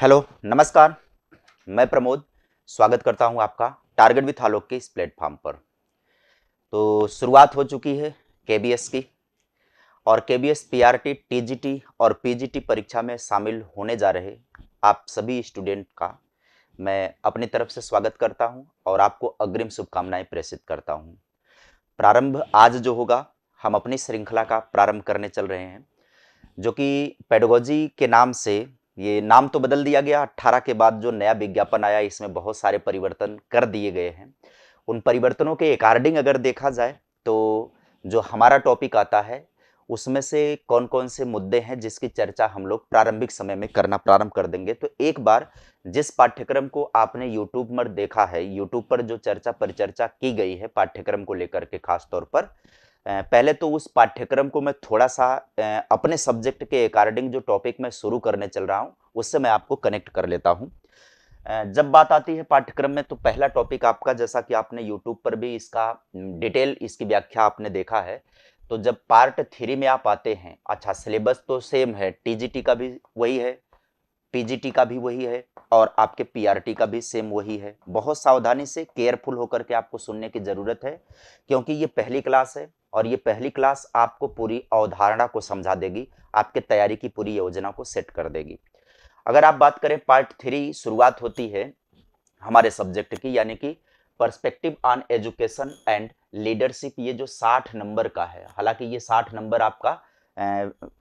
Hello नमस्कार मैं प्रमोद स्वागत करता हूं आपका टारगेट विथ आलोक के इस प्लेटफॉर्म पर तो शुरुआत हो चुकी है के की और के बी एस टीजीटी और पीजीटी परीक्षा में शामिल होने जा रहे आप सभी स्टूडेंट का मैं अपनी तरफ से स्वागत करता हूं और आपको अग्रिम शुभकामनाएं प्रेषित करता हूं प्रारंभ आज जो होगा हम अपनी श्रृंखला का प्रारंभ करने चल रहे हैं जो कि पेडोगोजी के नाम से ये नाम तो बदल दिया गया अट्ठारह के बाद जो नया विज्ञापन आया इसमें बहुत सारे परिवर्तन कर दिए गए हैं उन परिवर्तनों के अकॉर्डिंग अगर देखा जाए तो जो हमारा टॉपिक आता है उसमें से कौन कौन से मुद्दे हैं जिसकी चर्चा हम लोग प्रारंभिक समय में करना प्रारंभ कर देंगे तो एक बार जिस पाठ्यक्रम को आपने YouTube पर देखा है YouTube पर जो चर्चा परिचर्चा की गई है पाठ्यक्रम को लेकर के खास तौर पर पहले तो उस पाठ्यक्रम को मैं थोड़ा सा अपने सब्जेक्ट के अकॉर्डिंग जो टॉपिक मैं शुरू करने चल रहा हूँ उससे मैं आपको कनेक्ट कर लेता हूँ जब बात आती है पाठ्यक्रम में तो पहला टॉपिक आपका जैसा कि आपने यूट्यूब पर भी इसका डिटेल इसकी व्याख्या आपने देखा है तो जब पार्ट थ्री में आप आते हैं अच्छा सिलेबस तो सेम है टीजीटी का भी वही है पीजीटी का भी वही है और आपके पीआरटी का भी सेम वही है बहुत सावधानी से केयरफुल होकर के आपको सुनने की ज़रूरत है क्योंकि ये पहली क्लास है और ये पहली क्लास आपको पूरी अवधारणा को समझा देगी आपके तैयारी की पूरी योजना को सेट कर देगी अगर आप बात करें पार्ट थ्री शुरुआत होती है हमारे सब्जेक्ट की यानी कि perspective on education and leadership ये जो 60 नंबर का है हालांकि ये 60 नंबर आपका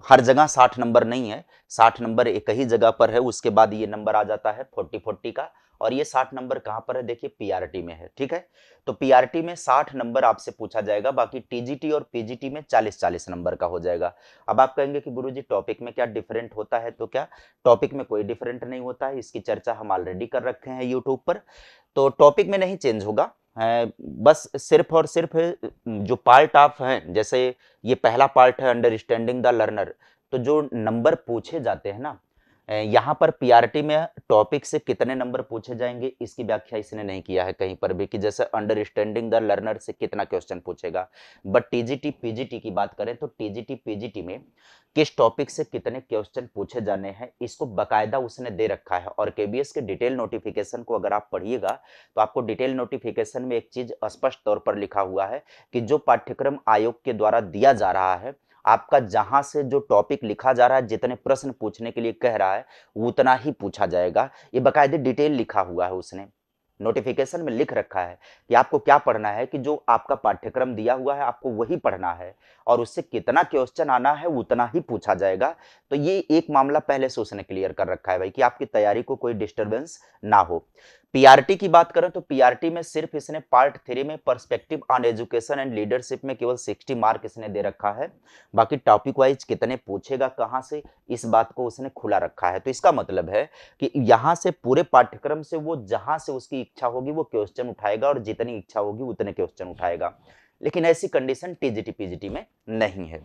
हर जगह साठ नंबर नहीं है साठ नंबर एक ही जगह पर है उसके बाद ये नंबर आ जाता है फोर्टी फोर्टी का और ये साठ नंबर कहाँ पर है देखिए पीआरटी में है ठीक है तो पीआरटी में साठ नंबर आपसे पूछा जाएगा बाकी टीजीटी और पीजीटी में चालीस चालीस नंबर का हो जाएगा अब आप कहेंगे कि गुरुजी टॉपिक में क्या डिफरेंट होता है तो क्या टॉपिक में कोई डिफरेंट नहीं होता है इसकी चर्चा हम ऑलरेडी कर रखे हैं यूट्यूब पर तो टॉपिक में नहीं चेंज होगा बस सिर्फ और सिर्फ जो पार्ट ऑफ हैं जैसे ये पहला पार्ट है अंडरस्टैंडिंग द लर्नर तो जो नंबर पूछे जाते हैं ना यहाँ पर पीआरटी में टॉपिक से कितने नंबर पूछे जाएंगे इसकी व्याख्या इसने नहीं किया है कहीं पर भी कि जैसे अंडरस्टैंडिंग द लर्नर से कितना क्वेश्चन पूछेगा बट टीजीटी पीजीटी की बात करें तो टीजीटी पीजीटी में किस टॉपिक से कितने क्वेश्चन पूछे जाने हैं इसको बकायदा उसने दे रखा है और केबीएस के डिटेल नोटिफिकेशन को अगर आप पढ़िएगा तो आपको डिटेल नोटिफिकेशन में एक चीज स्पष्ट तौर पर लिखा हुआ है कि जो पाठ्यक्रम आयोग के द्वारा दिया जा रहा है आपका जहां से जो टॉपिक लिखा जा रहा है जितने प्रश्न पूछने के लिए कह रहा है उतना ही पूछा जाएगा ये बकायदे डिटेल लिखा हुआ है उसने नोटिफिकेशन में लिख रखा है कि आपको क्या पढ़ना है कि जो आपका पाठ्यक्रम दिया हुआ है आपको वही पढ़ना है और उससे कितना क्वेश्चन आना है उतना ही पूछा जाएगा तो ये एक मामला पहले से उसने क्लियर कर रखा है भाई कि आपकी तैयारी को कोई डिस्टर्बेंस ना हो पीआरटी की बात करें तो पीआरटी में सिर्फ इसने पार्ट थ्री में perspective on education and leadership में केवल 60 मार्क इसने दे रखा है बाकी टॉपिक वाइज कितने पूछेगा कहाँ से इस बात को उसने खुला रखा है तो इसका मतलब है कि यहाँ से पूरे पाठ्यक्रम से वो जहाँ से उसकी इच्छा होगी वो क्वेश्चन उठाएगा और जितनी इच्छा होगी उतने क्वेश्चन उठाएगा लेकिन ऐसी कंडीशन टीजीटी पीजीटी में नहीं है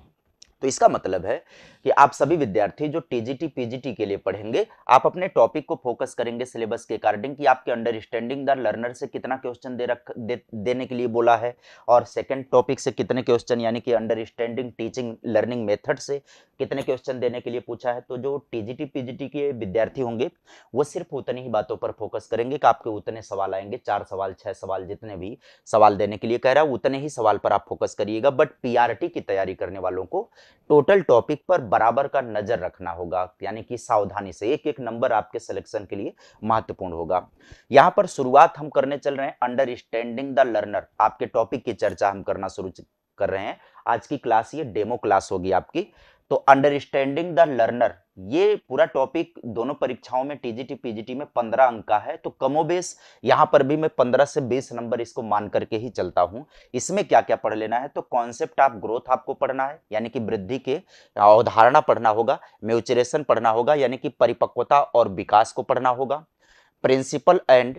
तो इसका मतलब है कि आप सभी विद्यार्थी जो टीजीटी पीजीटी के लिए पढ़ेंगे आप अपने टॉपिक को फोकस करेंगे सिलेबस के अकॉर्डिंग कि आपके अंडरस्टैंडिंग दर लर्नर से कितना क्वेश्चन दे रख दे, देने के लिए बोला है और सेकंड टॉपिक से कितने क्वेश्चन यानी कि अंडरस्टैंडिंग टीचिंग लर्निंग मेथड से कितने क्वेश्चन देने के लिए पूछा है तो जो टीजीटी पीजीटी के विद्यार्थी होंगे वो सिर्फ उतनी ही बातों पर फोकस करेंगे कि आपके उतने सवाल आएंगे चार सवाल छः सवाल जितने भी सवाल देने के लिए कह रहा है उतने ही सवाल पर आप फोकस करिएगा बट पी की तैयारी करने वालों को टोटल टॉपिक पर बराबर का नज़र रखना होगा यानी कि सावधानी से एक एक नंबर आपके सिलेक्शन के लिए महत्वपूर्ण होगा यहाँ पर शुरुआत हम करने चल रहे हैं अंडरस्टैंडिंग द लर्नर आपके टॉपिक की चर्चा हम करना शुरू कर रहे हैं आज की क्लास ये डेमो क्लास होगी आपकी तो अंडरस्टैंडिंग द लर्नर ये पूरा टॉपिक दोनों परीक्षाओं में टीजीटी पीजीटी में पंद्रह अंक का है तो कमोबेस यहाँ पर भी मैं पंद्रह से बीस नंबर इसको मान करके ही चलता हूं इसमें क्या क्या पढ़ लेना है तो कॉन्सेप्ट ऑफ ग्रोथ आपको पढ़ना है यानी कि वृद्धि के अवधारणा पढ़ना होगा म्यूचुरेशन पढ़ना होगा यानी कि परिपक्वता और विकास को पढ़ना होगा प्रिंसिपल एंड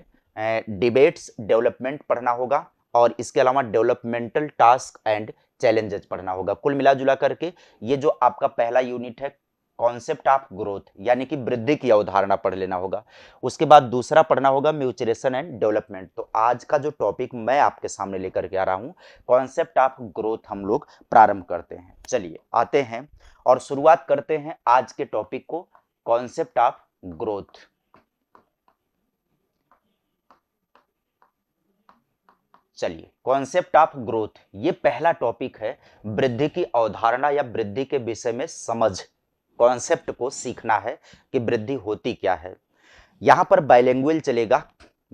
डिबेट्स डेवलपमेंट पढ़ना होगा और इसके अलावा डेवलपमेंटल टास्क एंड चैलेंजेस पढ़ना होगा कुल मिला जुला करके ये जो आपका पहला यूनिट है कॉन्सेप्ट ऑफ ग्रोथ यानी कि वृद्धि की अवधारणा पढ़ लेना होगा उसके बाद दूसरा पढ़ना होगा म्यूचुरेशन एंड डेवलपमेंट तो आज का जो टॉपिक मैं आपके सामने लेकर के आ रहा हूँ कॉन्सेप्ट ऑफ ग्रोथ हम लोग प्रारंभ करते हैं चलिए आते हैं और शुरुआत करते हैं आज के टॉपिक को कॉन्सेप्ट ऑफ ग्रोथ चलिए कॉन्सेप्ट ऑफ ग्रोथ ये पहला टॉपिक है वृद्धि की अवधारणा या वृद्धि के विषय में समझ कॉन्सेप्ट को सीखना है कि वृद्धि होती क्या है यहाँ पर बाइलेंगुअल चलेगा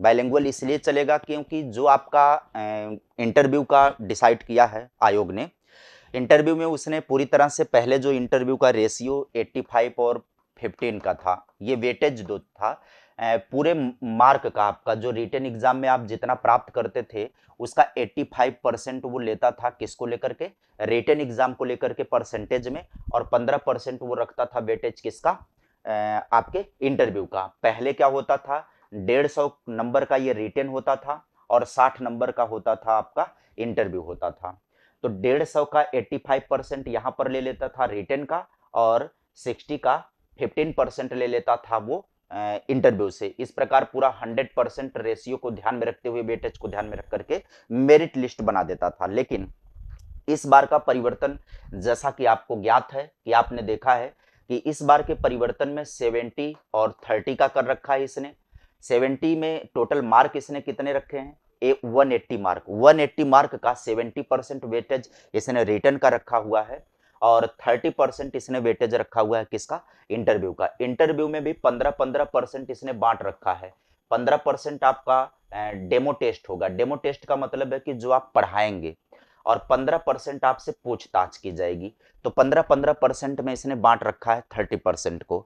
बायलैंग्वेज इसलिए चलेगा क्योंकि जो आपका इंटरव्यू का डिसाइड किया है आयोग ने इंटरव्यू में उसने पूरी तरह से पहले जो इंटरव्यू का रेशियो 85 और 15 का था ये वेटेज दो था पूरे मार्क का आपका जो रिटर्न एग्जाम में आप जितना प्राप्त करते थे उसका 85 परसेंट वो लेता था किसको लेकर के रिटर्न एग्जाम को लेकर के परसेंटेज में और 15 परसेंट वो रखता था वेटेज किसका आपके इंटरव्यू का पहले क्या होता था डेढ़ सौ नंबर का ये रिटर्न होता था और साठ नंबर का होता था आपका इंटरव्यू होता था तो डेढ़ सौ का एट्टी फाइव परसेंट यहाँ पर ले लेता था रिटर्न का और सिक्सटी का फिफ्टीन परसेंट ले लेता था वो इंटरव्यू से इस प्रकार पूरा 100 परसेंट रेशियो को ध्यान में रखते हुए वेटेज को ध्यान में रख करके मेरिट लिस्ट बना देता था लेकिन इस बार का परिवर्तन जैसा कि आपको ज्ञात है कि आपने देखा है कि इस बार के परिवर्तन में सेवेंटी और थर्टी का कर रखा है इसने सेवेंटी में टोटल मार्क इसने कितने रखे हैं a eighty mark one eighty mark का सेवेंटी परसेंट वेटेज इसने रिटर्न का रखा हुआ है और 30 परसेंट इसने वेटेज रखा हुआ है किसका इंटरव्यू का इंटरव्यू में भी 15 15 परसेंट इसने बांट रखा है 15 परसेंट आपका डेमो टेस्ट होगा डेमो टेस्ट का मतलब है कि जो आप पढ़ाएंगे और 15 परसेंट आपसे पूछताछ की जाएगी तो 15-15 परसेंट में इसने बांट रखा है 30 परसेंट को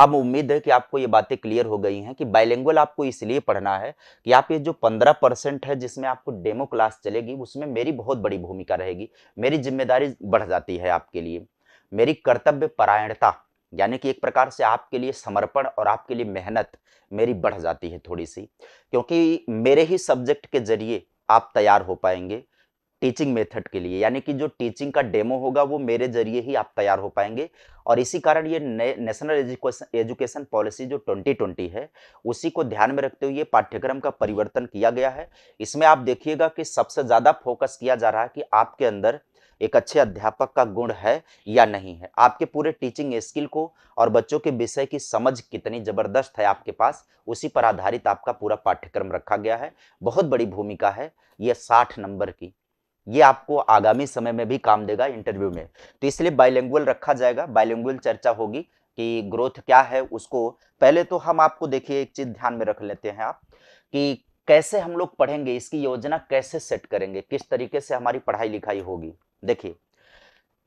अब उम्मीद है कि आपको ये बातें क्लियर हो गई हैं कि बाइलिंगुअल आपको इसलिए पढ़ना है कि आप ये जो 15 परसेंट है जिसमें आपको डेमो क्लास चलेगी उसमें मेरी बहुत बड़ी भूमिका रहेगी मेरी जिम्मेदारी बढ़ जाती है आपके लिए मेरी कर्तव्य परायणता यानी कि एक प्रकार से आपके लिए समर्पण और आपके लिए मेहनत मेरी बढ़ जाती है थोड़ी सी क्योंकि मेरे ही सब्जेक्ट के जरिए आप तैयार हो पाएंगे टीचिंग मेथड के लिए यानी कि जो टीचिंग का डेमो होगा वो मेरे जरिए ही आप तैयार हो पाएंगे और इसी कारण ये नेशनल एजुकेशन पॉलिसी जो 2020 है उसी को ध्यान में रखते हुए पाठ्यक्रम का परिवर्तन किया गया है इसमें आप देखिएगा कि सबसे ज़्यादा फोकस किया जा रहा है कि आपके अंदर एक अच्छे अध्यापक का गुण है या नहीं है आपके पूरे टीचिंग स्किल को और बच्चों के विषय की समझ कितनी ज़बरदस्त है आपके पास उसी पर आधारित आपका पूरा पाठ्यक्रम रखा गया है बहुत बड़ी भूमिका है यह साठ नंबर की ये आपको आगामी समय में भी काम देगा इंटरव्यू में तो इसलिए बायलैंग्वल रखा जाएगा बायलैंग्वल चर्चा होगी कि ग्रोथ क्या है उसको पहले तो हम आपको देखिए एक चीज़ ध्यान में रख लेते हैं आप कि कैसे हम लोग पढ़ेंगे इसकी योजना कैसे सेट करेंगे किस तरीके से हमारी पढ़ाई लिखाई होगी देखिए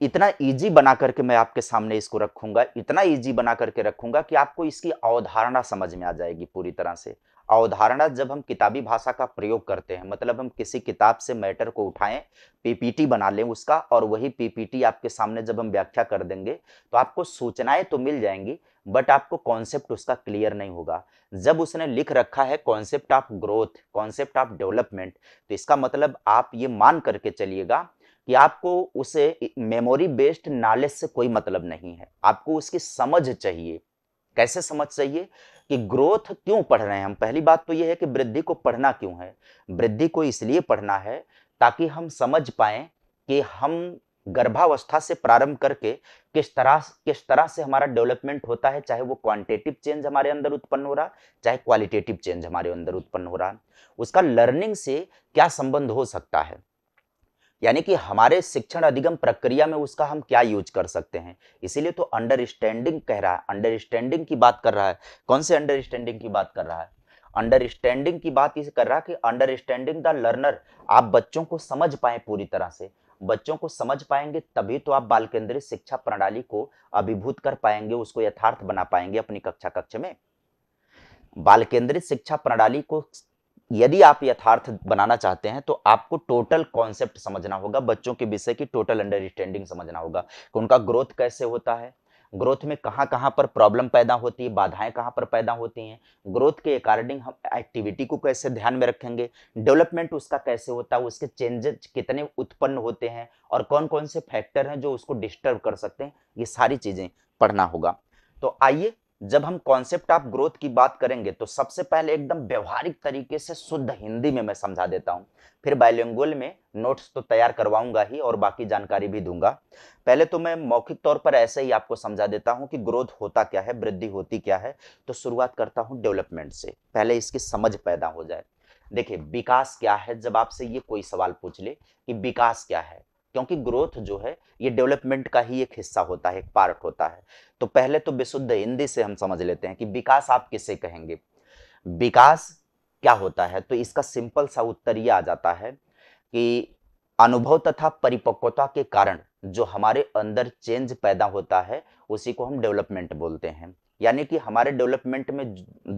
इतना इजी बना करके मैं आपके सामने इसको रखूंगा इतना इजी बना करके रखूंगा कि आपको इसकी अवधारणा समझ में आ जाएगी पूरी तरह से अवधारणा जब हम किताबी भाषा का प्रयोग करते हैं मतलब हम किसी किताब से मैटर को उठाएं पीपीटी बना लें उसका और वही पीपीटी आपके सामने जब हम व्याख्या कर देंगे तो आपको सूचनाएं तो मिल जाएंगी बट आपको कॉन्सेप्ट उसका क्लियर नहीं होगा जब उसने लिख रखा है concept of growth concept of development तो इसका मतलब आप ये मान करके चलिएगा कि आपको उसे मेमोरी बेस्ड नॉलेज से कोई मतलब नहीं है आपको उसकी समझ चाहिए कैसे समझ चाहिए कि ग्रोथ क्यों पढ़ रहे हैं हम पहली बात तो यह है कि वृद्धि को पढ़ना क्यों है वृद्धि को इसलिए पढ़ना है ताकि हम समझ पाए कि हम गर्भावस्था से प्रारंभ करके किस तरह किस तरह से हमारा डेवलपमेंट होता है चाहे वो क्वांटिटेटिव चेंज हमारे अंदर उत्पन्न हो रहा चाहे क्वालिटेटिव चेंज हमारे अंदर उत्पन्न हो रहा उसका लर्निंग से क्या संबंध हो सकता है यानी कि हमारे शिक्षण अधिगम प्रक्रिया में उसका हम क्या यूज कर सकते हैं इसीलिए तो अंडरस्टैंडिंग कह रहा है अंडरस्टैंडिंग की बात कर रहा है कौन से अंडरस्टैंडिंग की बात कर रहा है अंडरस्टैंडिंग की बात इसे कर रहा है कि अंडरस्टैंडिंग द लर्नर आप बच्चों को समझ पाए पूरी तरह से बच्चों को समझ पाएंगे तभी तो आप बाल केंद्रित शिक्षा प्रणाली को अभिभूत कर पाएंगे उसको यथार्थ बना पाएंगे अपनी कक्षा कक्ष में बाल केंद्रित शिक्षा प्रणाली को यदि आप यथार्थ बनाना चाहते हैं तो आपको टोटल कॉन्सेप्ट समझना होगा बच्चों के विषय की टोटल अंडरस्टैंडिंग समझना होगा कि उनका ग्रोथ कैसे होता है ग्रोथ में कहाँ कहाँ पर प्रॉब्लम पैदा होती है बाधाएं कहाँ पर पैदा होती हैं ग्रोथ के अकॉर्डिंग हम एक्टिविटी को कैसे ध्यान में रखेंगे डेवलपमेंट उसका कैसे होता है उसके चेंजेस कितने उत्पन्न होते हैं और कौन कौन से फैक्टर हैं जो उसको डिस्टर्ब कर सकते हैं ये सारी चीज़ें पढ़ना होगा तो आइए जब हम कॉन्सेप्ट ऑफ ग्रोथ की बात करेंगे तो सबसे पहले एकदम व्यवहारिक तरीके से शुद्ध हिंदी में मैं समझा देता हूँ फिर बायलिंगुअल में नोट्स तो तैयार करवाऊंगा ही और बाकी जानकारी भी दूंगा पहले तो मैं मौखिक तौर पर ऐसे ही आपको समझा देता हूँ कि ग्रोथ होता क्या है वृद्धि होती क्या है तो शुरुआत करता हूँ डेवलपमेंट से पहले इसकी समझ पैदा हो जाए देखिए विकास क्या है जब आपसे ये कोई सवाल पूछ ले कि विकास क्या है क्योंकि ग्रोथ जो है ये डेवलपमेंट का ही एक हिस्सा होता है एक पार्ट होता है तो पहले तो विशुद्ध हिंदी से हम समझ लेते हैं कि विकास आप किसे कहेंगे विकास क्या होता है तो इसका सिंपल सा उत्तर ये आ जाता है कि अनुभव तथा परिपक्वता के कारण जो हमारे अंदर चेंज पैदा होता है उसी को हम डेवलपमेंट बोलते हैं यानी कि हमारे डेवलपमेंट में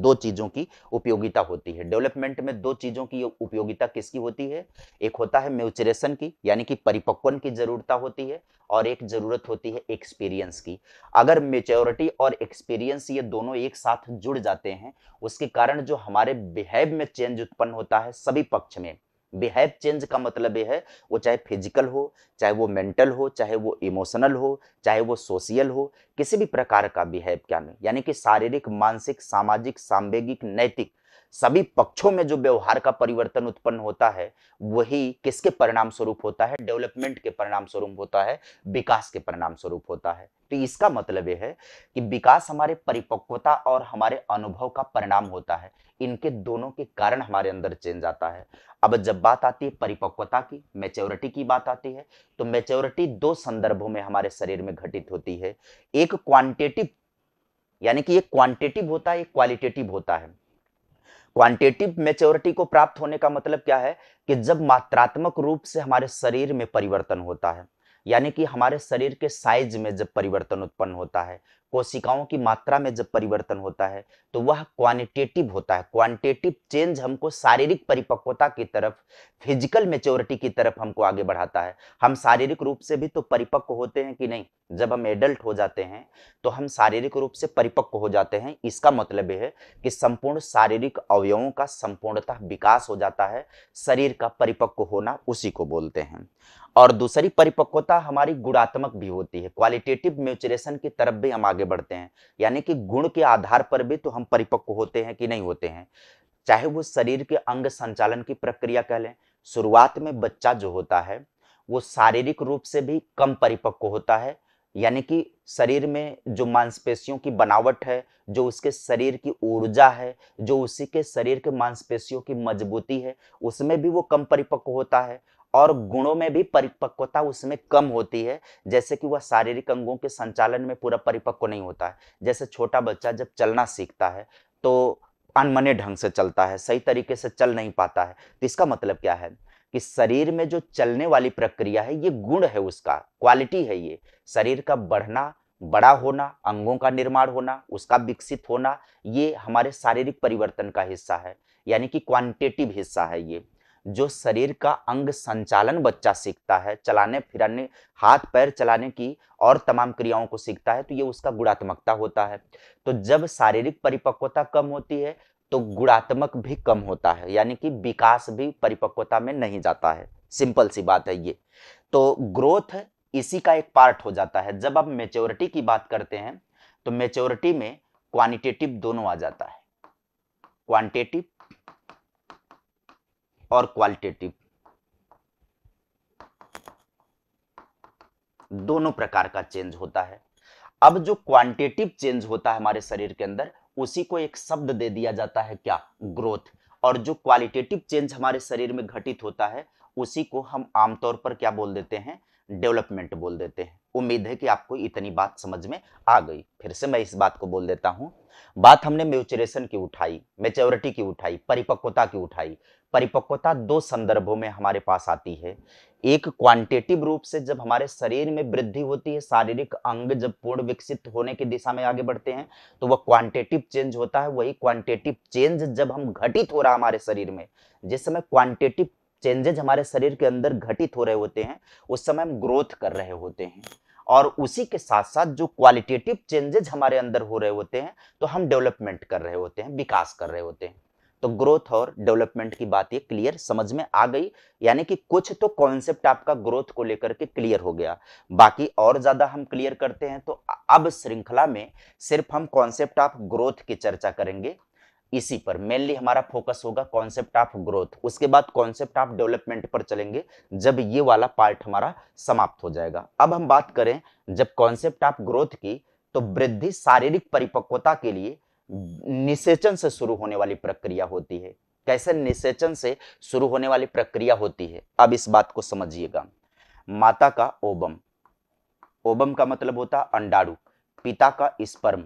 दो चीज़ों की उपयोगिता होती है डेवलपमेंट में दो चीज़ों की उपयोगिता किसकी होती है एक होता है म्यूचरेशन की यानी कि परिपक्वन की ज़रूरता होती है और एक ज़रूरत होती है एक्सपीरियंस की अगर मेच्योरिटी और एक्सपीरियंस ये दोनों एक साथ जुड़ जाते हैं उसके कारण जो हमारे बिहेव में चेंज उत्पन्न होता है सभी पक्ष में बिहेव चेंज का मतलब ये है वो चाहे फिजिकल हो चाहे वो मेंटल हो चाहे वो इमोशनल हो चाहे वो सोशियल हो किसी भी प्रकार का बिहेव क्या नहीं यानी कि शारीरिक मानसिक सामाजिक सांवेगिक नैतिक सभी पक्षों में जो व्यवहार का परिवर्तन उत्पन्न होता है वही किसके परिणाम स्वरूप होता है डेवलपमेंट के परिणाम स्वरूप होता है विकास के परिणाम स्वरूप होता है तो इसका मतलब यह है कि विकास हमारे परिपक्वता और हमारे अनुभव का परिणाम होता है इनके दोनों के कारण हमारे अंदर चेंज आता है अब जब बात आती है परिपक्वता की मेच्योरिटी की बात आती है तो मेच्योरिटी दो संदर्भों में हमारे शरीर में घटित होती है एक क्वांटिटिव यानी कि ये क्वांटिटिव होता है एक क्वालिटेटिव होता है क्वांटिटिव मेच्योरिटी को प्राप्त होने का मतलब क्या है कि जब मात्रात्मक रूप से हमारे शरीर में परिवर्तन होता है यानी कि हमारे शरीर के साइज में जब परिवर्तन उत्पन्न होता है कोशिकाओं की मात्रा में जब परिवर्तन होता है तो वह क्वानिटेटिव होता है क्वांटिटेटिव चेंज हमको शारीरिक परिपक्वता की तरफ फिजिकल मेच्योरिटी की तरफ हमको आगे बढ़ाता है हम शारीरिक रूप से भी तो परिपक्व होते हैं कि नहीं जब हम एडल्ट हो जाते हैं तो हम शारीरिक रूप से परिपक्व हो जाते हैं इसका मतलब यह है कि संपूर्ण शारीरिक अवयवों का संपूर्णतः विकास हो जाता है शरीर का परिपक्व होना उसी को बोलते हैं और दूसरी परिपक्वता हमारी गुणात्मक भी होती है क्वालिटेटिव म्यूचुरेशन की तरफ भी हम आगे बढ़ते हैं यानी कि गुण के आधार पर भी तो हम परिपक्व होते हैं कि नहीं होते हैं चाहे वो शरीर के अंग संचालन की प्रक्रिया कह लें शुरुआत में बच्चा जो होता है वो शारीरिक रूप से भी कम परिपक्व होता है यानी कि शरीर में जो मांसपेशियों की बनावट है जो उसके शरीर की ऊर्जा है जो उसी के शरीर के मांसपेशियों की मजबूती है उसमें भी वो कम परिपक्व होता है और गुणों में भी परिपक्वता उसमें कम होती है जैसे कि वह शारीरिक अंगों के संचालन में पूरा परिपक्व नहीं होता है जैसे छोटा बच्चा जब चलना सीखता है तो अनमने ढंग से चलता है सही तरीके से चल नहीं पाता है तो इसका मतलब क्या है कि शरीर में जो चलने वाली प्रक्रिया है ये गुण है उसका क्वालिटी है ये शरीर का बढ़ना बड़ा होना अंगों का निर्माण होना उसका विकसित होना ये हमारे शारीरिक परिवर्तन का हिस्सा है यानी कि क्वांटिटिव हिस्सा है ये जो शरीर का अंग संचालन बच्चा सीखता है चलाने फिराने हाथ पैर चलाने की और तमाम क्रियाओं को सीखता है तो ये उसका गुणात्मकता होता है तो जब शारीरिक परिपक्वता कम होती है तो गुणात्मक भी कम होता है यानी कि विकास भी परिपक्वता में नहीं जाता है सिंपल सी बात है ये तो ग्रोथ इसी का एक पार्ट हो जाता है जब आप मेच्योरिटी की बात करते हैं तो मेच्योरिटी में क्वानिटेटिव दोनों आ जाता है क्वांटिटेटिव और क्वालिटेटिव दोनों प्रकार का चेंज होता है अब जो क्वांटिटेटिव चेंज होता है हमारे शरीर के अंदर उसी को एक शब्द दे दिया जाता है क्या ग्रोथ और जो क्वालिटेटिव चेंज हमारे शरीर में घटित होता है उसी को हम आमतौर पर क्या बोल देते हैं डेवलपमेंट बोल देते हैं उम्मीद है कि आपको इतनी बात समझ में आ गई फिर से मैं इस बात को बोल देता हूं बात हमने म्यूचुरेशन की उठाई मेच्योरिटी की उठाई परिपक्वता की उठाई परिपक्वता दो संदर्भों में हमारे पास आती है एक क्वांटिटिव रूप से जब हमारे शरीर में वृद्धि होती है शारीरिक अंग जब पूर्ण विकसित होने की दिशा में आगे बढ़ते हैं तो वह क्वांटिटिव चेंज होता है वही क्वांटिटिव चेंज जब हम घटित हो रहा हमारे शरीर में जिस समय क्वांटिटिव चेंजेज हमारे शरीर के अंदर घटित हो रहे होते हैं उस समय हम ग्रोथ कर रहे होते हैं और उसी के साथ साथ जो क्वालिटेटिव चेंजेज हमारे अंदर हो रहे होते हैं तो हम डेवलपमेंट कर रहे होते हैं विकास कर रहे होते हैं तो ग्रोथ और डेवलपमेंट की बात ये क्लियर समझ में आ गई यानी कि कुछ तो कॉन्सेप्ट आपका ग्रोथ को लेकर के क्लियर हो गया बाकी और ज्यादा हम क्लियर करते हैं तो अब श्रृंखला में सिर्फ हम कॉन्सेप्ट ऑफ ग्रोथ की चर्चा करेंगे इसी पर मेनली हमारा फोकस होगा कॉन्सेप्ट ऑफ ग्रोथ उसके बाद कॉन्सेप्ट ऑफ डेवलपमेंट पर चलेंगे जब ये वाला पार्ट हमारा समाप्त हो जाएगा अब हम बात करें जब कॉन्सेप्ट ऑफ ग्रोथ की तो वृद्धि शारीरिक परिपक्वता के लिए निषेचन से शुरू होने वाली प्रक्रिया होती है कैसे निषेचन से शुरू होने वाली प्रक्रिया होती है अब इस बात को समझिएगा माता का ओबम ओबम का मतलब होता अंडाणु पिता का स्पर्म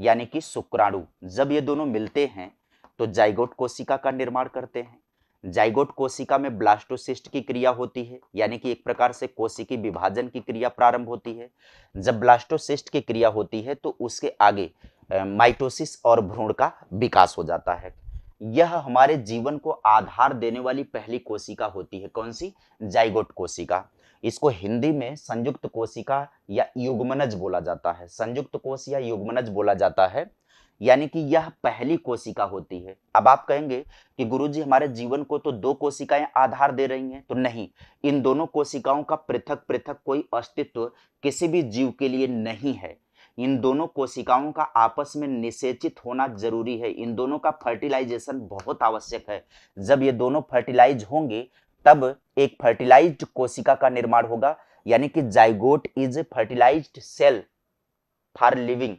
यानी कि शुक्राणु जब ये दोनों मिलते हैं तो जाइगोट कोशिका का निर्माण करते हैं जाइगोट कोशिका में ब्लास्टोसिस्ट की क्रिया होती है यानी कि एक प्रकार से कोशिकी विभाजन की क्रिया प्रारंभ होती है जब ब्लास्टोसिस्ट की क्रिया होती है तो उसके आगे माइटोसिस और भ्रूण का विकास हो जाता है यह हमारे जीवन को आधार देने वाली पहली कोशिका होती है कौन सी जाइगोट कोशिका इसको हिंदी में संयुक्त कोशिका या युग्मनज बोला जाता है संयुक्त कोश या युग्मनज बोला जाता है यानी कि यह पहली कोशिका होती है अब आप कहेंगे कि गुरुजी हमारे जीवन को तो दो कोशिकाएं आधार दे रही हैं तो नहीं इन दोनों कोशिकाओं का पृथक पृथक कोई अस्तित्व किसी भी जीव के लिए नहीं है इन दोनों कोशिकाओं का आपस में निषेचित होना जरूरी है इन दोनों का फर्टिलाइजेशन बहुत आवश्यक है जब ये दोनों फर्टिलाइज होंगे तब एक फर्टिलाइज्ड कोशिका का निर्माण होगा यानी कि zygote is fertilised cell for living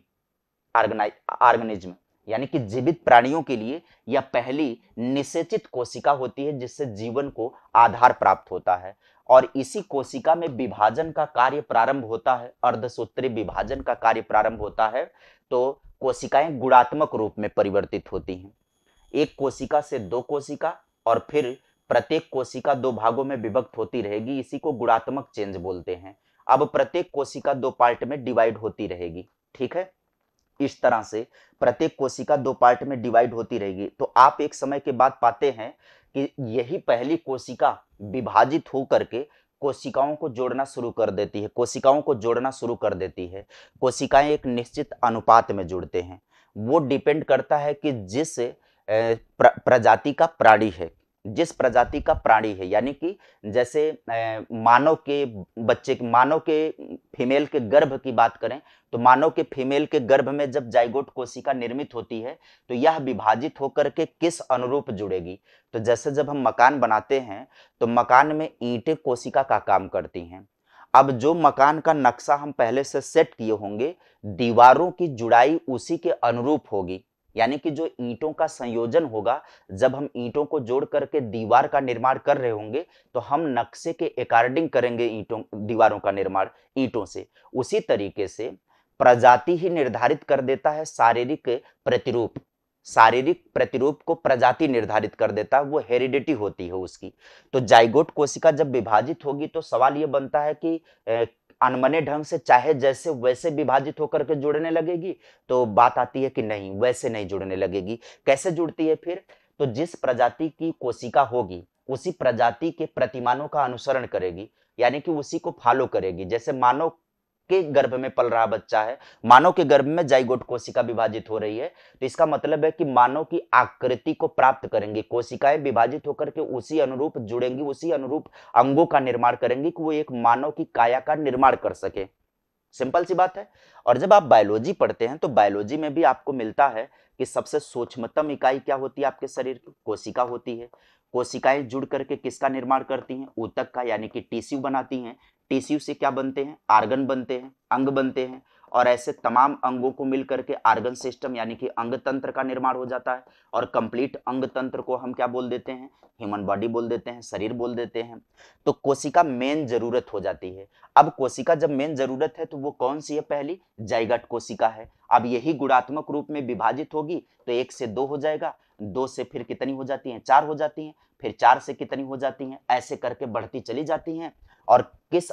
organism यानी कि जीवित प्राणियों के लिए यह पहली निषेचित कोशिका होती है जिससे जीवन को आधार प्राप्त होता है और इसी कोशिका में विभाजन का कार्य प्रारंभ होता है अर्धसूत्री विभाजन का कार्य प्रारंभ होता है तो कोशिकाएं गुणात्मक रूप में परिवर्तित होती हैं एक कोशिका से दो कोशिका और फिर प्रत्येक कोशिका दो भागों में विभक्त होती रहेगी इसी को गुणात्मक चेंज बोलते हैं अब प्रत्येक कोशिका दो पार्ट में डिवाइड होती रहेगी ठीक है इस तरह से प्रत्येक कोशिका दो पार्ट में डिवाइड होती रहेगी तो आप एक समय के बाद पाते हैं कि यही पहली कोशिका विभाजित होकर के कोशिकाओं को जोड़ना शुरू कर देती है कोशिकाओं को जोड़ना शुरू कर देती है कोशिकाएं एक निश्चित अनुपात में जुड़ते हैं वो डिपेंड करता है कि जिस प्रजाति का प्राणी है जिस प्रजाति का प्राणी है यानी कि जैसे मानव के बच्चे मानव के फीमेल के गर्भ की बात करें तो मानव के फीमेल के गर्भ में जब जाइगोट कोशिका निर्मित होती है तो यह विभाजित होकर के किस अनुरूप जुड़ेगी तो जैसे जब हम मकान बनाते हैं तो मकान में ईंटें कोशिका का काम करती हैं अब जो मकान का नक्शा हम पहले से सेट किए होंगे दीवारों की जुड़ाई उसी के अनुरूप होगी यानी कि जो ईंटों का संयोजन होगा जब हम ईंटों को जोड़ करके दीवार का निर्माण कर रहे होंगे तो हम नक्शे के अकॉर्डिंग करेंगे ईंटों दीवारों का निर्माण ईंटों से उसी तरीके से प्रजाति ही निर्धारित कर देता है शारीरिक प्रतिरूप शारीरिक प्रतिरूप को प्रजाति निर्धारित कर देता है वो हेरिडिटी होती है उसकी तो जाइगोट कोशिका जब विभाजित होगी तो सवाल ये बनता है कि अनमने ढंग से चाहे जैसे वैसे विभाजित होकर के जुड़ने लगेगी तो बात आती है कि नहीं वैसे नहीं जुड़ने लगेगी कैसे जुड़ती है फिर तो जिस प्रजाति की कोशिका होगी उसी प्रजाति के प्रतिमानों का अनुसरण करेगी यानी कि उसी को फॉलो करेगी जैसे मानव के गर्भ में पल रहा बच्चा है मानव के गर्भ में जाइगोट कोशिका विभाजित हो रही है तो इसका मतलब है कि मानव की आकृति को प्राप्त करेंगी कोशिकाएं विभाजित होकर के उसी अनुरूप जुड़ेंगी उसी अनुरूप अंगों का निर्माण करेंगी कि वो एक मानव की काया का निर्माण कर सके सिंपल सी बात है और जब आप बायोलॉजी पढ़ते हैं तो बायोलॉजी में भी आपको मिलता है कि सबसे सूक्ष्मतम इकाई क्या होती है आपके शरीर की कोशिका होती है कोशिकाएं जुड़ करके किसका निर्माण करती हैं ऊतक का यानी कि टिश्यू बनाती हैं टिश्यू से क्या बनते हैं आर्गन बनते हैं अंग बनते हैं और ऐसे तमाम अंगों को मिलकर के आर्गन सिस्टम यानी कि अंग तंत्र का निर्माण हो जाता है और कंप्लीट अंग तंत्र को हम क्या बोल देते हैं ह्यूमन बॉडी बोल देते हैं शरीर बोल देते हैं तो कोशिका मेन जरूरत हो जाती है अब कोशिका जब मेन जरूरत है तो वो कौन सी है पहली जयगट कोशिका है अब यही गुणात्मक रूप में विभाजित होगी तो एक से दो हो जाएगा दो से फिर कितनी हो जाती है चार हो जाती है फिर चार से कितनी हो जाती है ऐसे करके बढ़ती चली जाती है और किस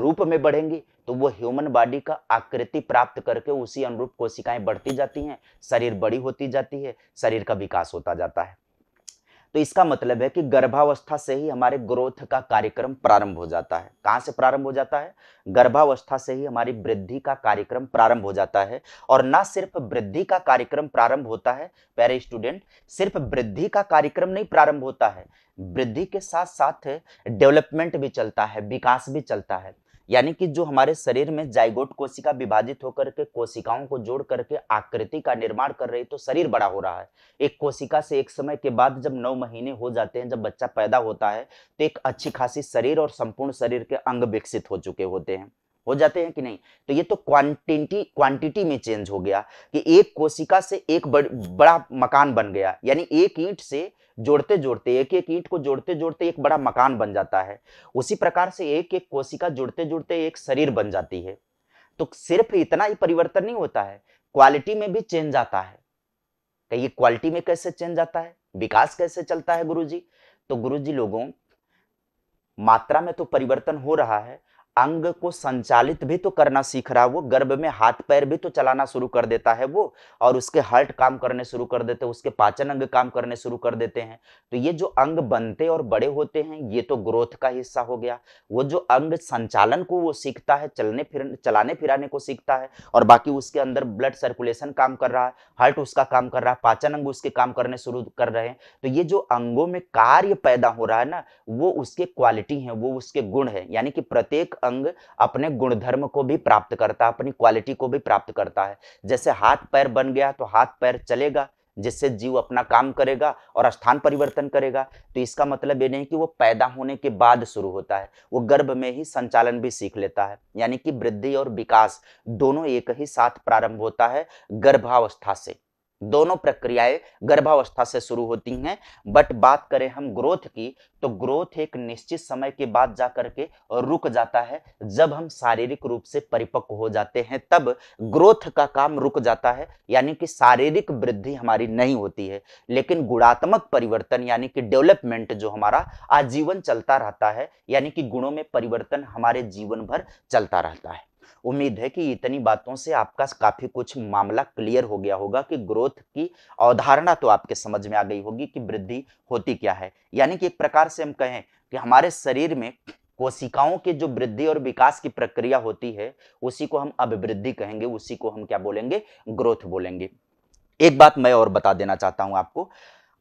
रूप में बढ़ेंगी तो वो ह्यूमन बॉडी का आकृति प्राप्त करके उसी अनुरूप कोशिकाएं बढ़ती जाती हैं शरीर बड़ी होती जाती है शरीर का विकास होता जाता है तो इसका मतलब है कि गर्भावस्था से ही हमारे ग्रोथ का कार्यक्रम प्रारंभ हो जाता है कहाँ से प्रारंभ हो जाता है गर्भावस्था से ही हमारी वृद्धि का कार्यक्रम प्रारंभ हो जाता है और ना सिर्फ वृद्धि का कार्यक्रम प्रारंभ होता है प्यारे स्टूडेंट सिर्फ वृद्धि का कार्यक्रम नहीं प्रारंभ होता है वृद्धि के साथ साथ डेवलपमेंट भी चलता है विकास भी चलता है यानी कि जो हमारे शरीर में जाइगोट कोशिका विभाजित होकर के कोशिकाओं को जोड़ करके आकृति का निर्माण कर रही तो शरीर बड़ा हो रहा है एक कोशिका से एक समय के बाद जब नौ महीने हो जाते हैं जब बच्चा पैदा होता है तो एक अच्छी खासी शरीर और संपूर्ण शरीर के अंग विकसित हो चुके होते हैं हो जाते हैं कि नहीं तो ये तो क्वांटिटी क्वांटिटी में चेंज हो गया कि एक कोशिका से एक बड़, बड़ा मकान बन गया यानी एक ईंट से जोड़ते जोड़ते एक एक ईंट को जोड़ते जोड़ते एक बड़ा मकान बन जाता है उसी प्रकार से एक एक कोशिका जोड़ते जोड़ते एक शरीर बन जाती है तो सिर्फ इतना ही परिवर्तन नहीं होता है क्वालिटी में भी चेंज आता है कहिए क्वालिटी में कैसे चेंज आता है विकास कैसे चलता है गुरुजी तो गुरुजी लोगों मात्रा में तो परिवर्तन हो रहा है अंग को संचालित भी तो करना सीख रहा है वो गर्भ में हाथ पैर भी तो चलाना शुरू कर देता है वो और उसके हर्ट काम करने शुरू कर देते हैं उसके पाचन अंग काम करने शुरू कर देते हैं तो ये जो अंग बनते और बड़े होते हैं ये तो ग्रोथ का हिस्सा हो गया वो जो अंग संचालन को वो सीखता है चलने फिर चलाने फिराने को सीखता है और बाकी उसके अंदर ब्लड सर्कुलेशन काम कर रहा है हर्ट उसका काम कर रहा है पाचन अंग उसके काम करने शुरू कर रहे हैं तो ये जो अंगों में कार्य पैदा हो रहा है ना वो उसके क्वालिटी है वो उसके गुण है यानी कि प्रत्येक अंग अपने गुणधर्म को भी प्राप्त करता है अपनी क्वालिटी को भी प्राप्त करता है जैसे हाथ पैर बन गया तो हाथ पैर चलेगा जिससे जीव अपना काम करेगा और स्थान परिवर्तन करेगा तो इसका मतलब ये नहीं कि वो पैदा होने के बाद शुरू होता है वो गर्भ में ही संचालन भी सीख लेता है यानी कि वृद्धि और विकास दोनों एक ही साथ प्रारंभ होता है गर्भावस्था से दोनों प्रक्रियाएं गर्भावस्था से शुरू होती हैं बट बात करें हम ग्रोथ की तो ग्रोथ एक निश्चित समय के बाद जा करके रुक जाता है जब हम शारीरिक रूप से परिपक्व हो जाते हैं तब ग्रोथ का काम रुक जाता है यानी कि शारीरिक वृद्धि हमारी नहीं होती है लेकिन गुणात्मक परिवर्तन यानी कि डेवलपमेंट जो हमारा आजीवन चलता रहता है यानी कि गुणों में परिवर्तन हमारे जीवन भर चलता रहता है उम्मीद है कि इतनी बातों से आपका काफ़ी कुछ मामला क्लियर हो गया होगा कि ग्रोथ की अवधारणा तो आपके समझ में आ गई होगी कि वृद्धि होती क्या है यानी कि एक प्रकार से हम कहें कि हमारे शरीर में कोशिकाओं की जो वृद्धि और विकास की प्रक्रिया होती है उसी को हम अभिवृद्धि कहेंगे उसी को हम क्या बोलेंगे ग्रोथ बोलेंगे एक बात मैं और बता देना चाहता हूं आपको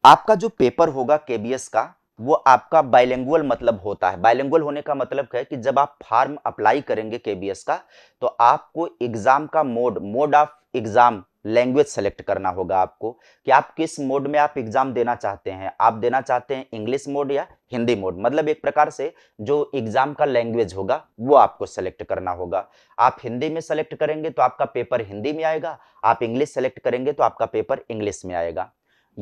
आपका जो पेपर होगा केबीएस का वो आपका बाइलेंगुअल मतलब होता है बाइलेंगुअल होने का मतलब क्या है कि जब आप फार्म अप्लाई करेंगे केबीएस का तो आपको एग्जाम का mode mode of exam language select करना होगा आपको कि आप किस मोड में आप एग्जाम देना चाहते हैं आप देना चाहते हैं इंग्लिश मोड या हिंदी मोड मतलब एक प्रकार से जो एग्जाम का लैंग्वेज होगा वो आपको सेलेक्ट करना होगा आप हिंदी में सेलेक्ट करेंगे तो आपका पेपर हिंदी में आएगा आप इंग्लिश सेलेक्ट करेंगे तो आपका पेपर इंग्लिश में आएगा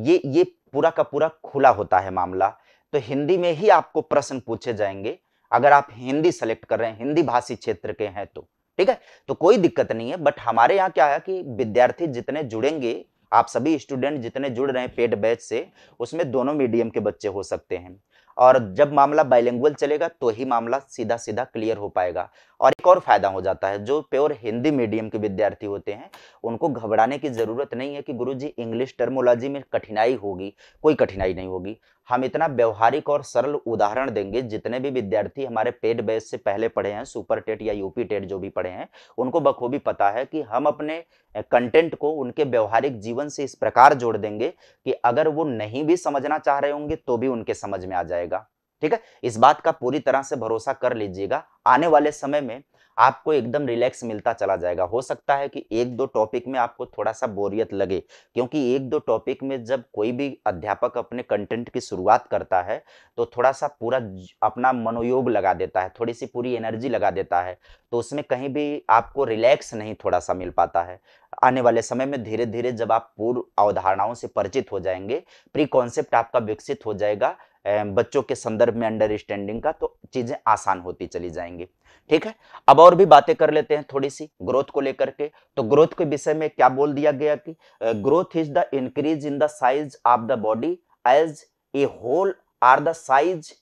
ये ये पूरा का पूरा खुला होता है मामला तो हिंदी में ही आपको प्रश्न पूछे जाएंगे अगर आप हिंदी सेलेक्ट कर रहे हैं हिंदी भाषी क्षेत्र के हैं तो ठीक है तो कोई दिक्कत नहीं है बट हमारे यहाँ क्या है कि विद्यार्थी जितने जुड़ेंगे आप सभी स्टूडेंट जितने जुड़ रहे हैं पेड बैच से उसमें दोनों मीडियम के बच्चे हो सकते हैं और जब मामला बाइलिंगुअल चलेगा तो ही मामला सीधा सीधा क्लियर हो पाएगा और एक और फायदा हो जाता है जो प्योर हिंदी मीडियम के विद्यार्थी होते हैं उनको घबराने की ज़रूरत नहीं है कि गुरुजी इंग्लिश टर्मोलॉजी में कठिनाई होगी कोई कठिनाई नहीं होगी हम इतना व्यवहारिक और सरल उदाहरण देंगे जितने भी विद्यार्थी हमारे पेड बेस से पहले पढ़े हैं सुपर टेट या यूपी टेट जो भी पढ़े हैं उनको बखूबी पता है कि हम अपने कंटेंट को उनके व्यवहारिक जीवन से इस प्रकार जोड़ देंगे कि अगर वो नहीं भी समझना चाह रहे होंगे तो भी उनके समझ में आ जाएगा ठीक है इस बात का पूरी तरह से भरोसा कर लीजिएगा आने वाले समय में आपको एकदम रिलैक्स मिलता चला जाएगा हो सकता है कि एक दो टॉपिक में आपको थोड़ा सा बोरियत लगे क्योंकि एक दो टॉपिक में जब कोई भी अध्यापक अपने कंटेंट की शुरुआत करता है तो थोड़ा सा पूरा अपना मनोयोग लगा देता है थोड़ी सी पूरी एनर्जी लगा देता है तो उसमें कहीं भी आपको रिलैक्स नहीं थोड़ा सा मिल पाता है आने वाले समय में धीरे धीरे जब आप पूर्व अवधारणाओं से परिचित हो जाएंगे प्री कॉन्सेप्ट आपका विकसित हो जाएगा बच्चों के संदर्भ में अंडरस्टैंडिंग का तो चीज़ें आसान होती चली जाएंगी ठीक है अब और भी बातें कर लेते हैं थोड़ी सी ग्रोथ को लेकर के तो ग्रोथ के विषय में क्या बोल दिया गया कि growth is the increase in the size of the body as a whole or the size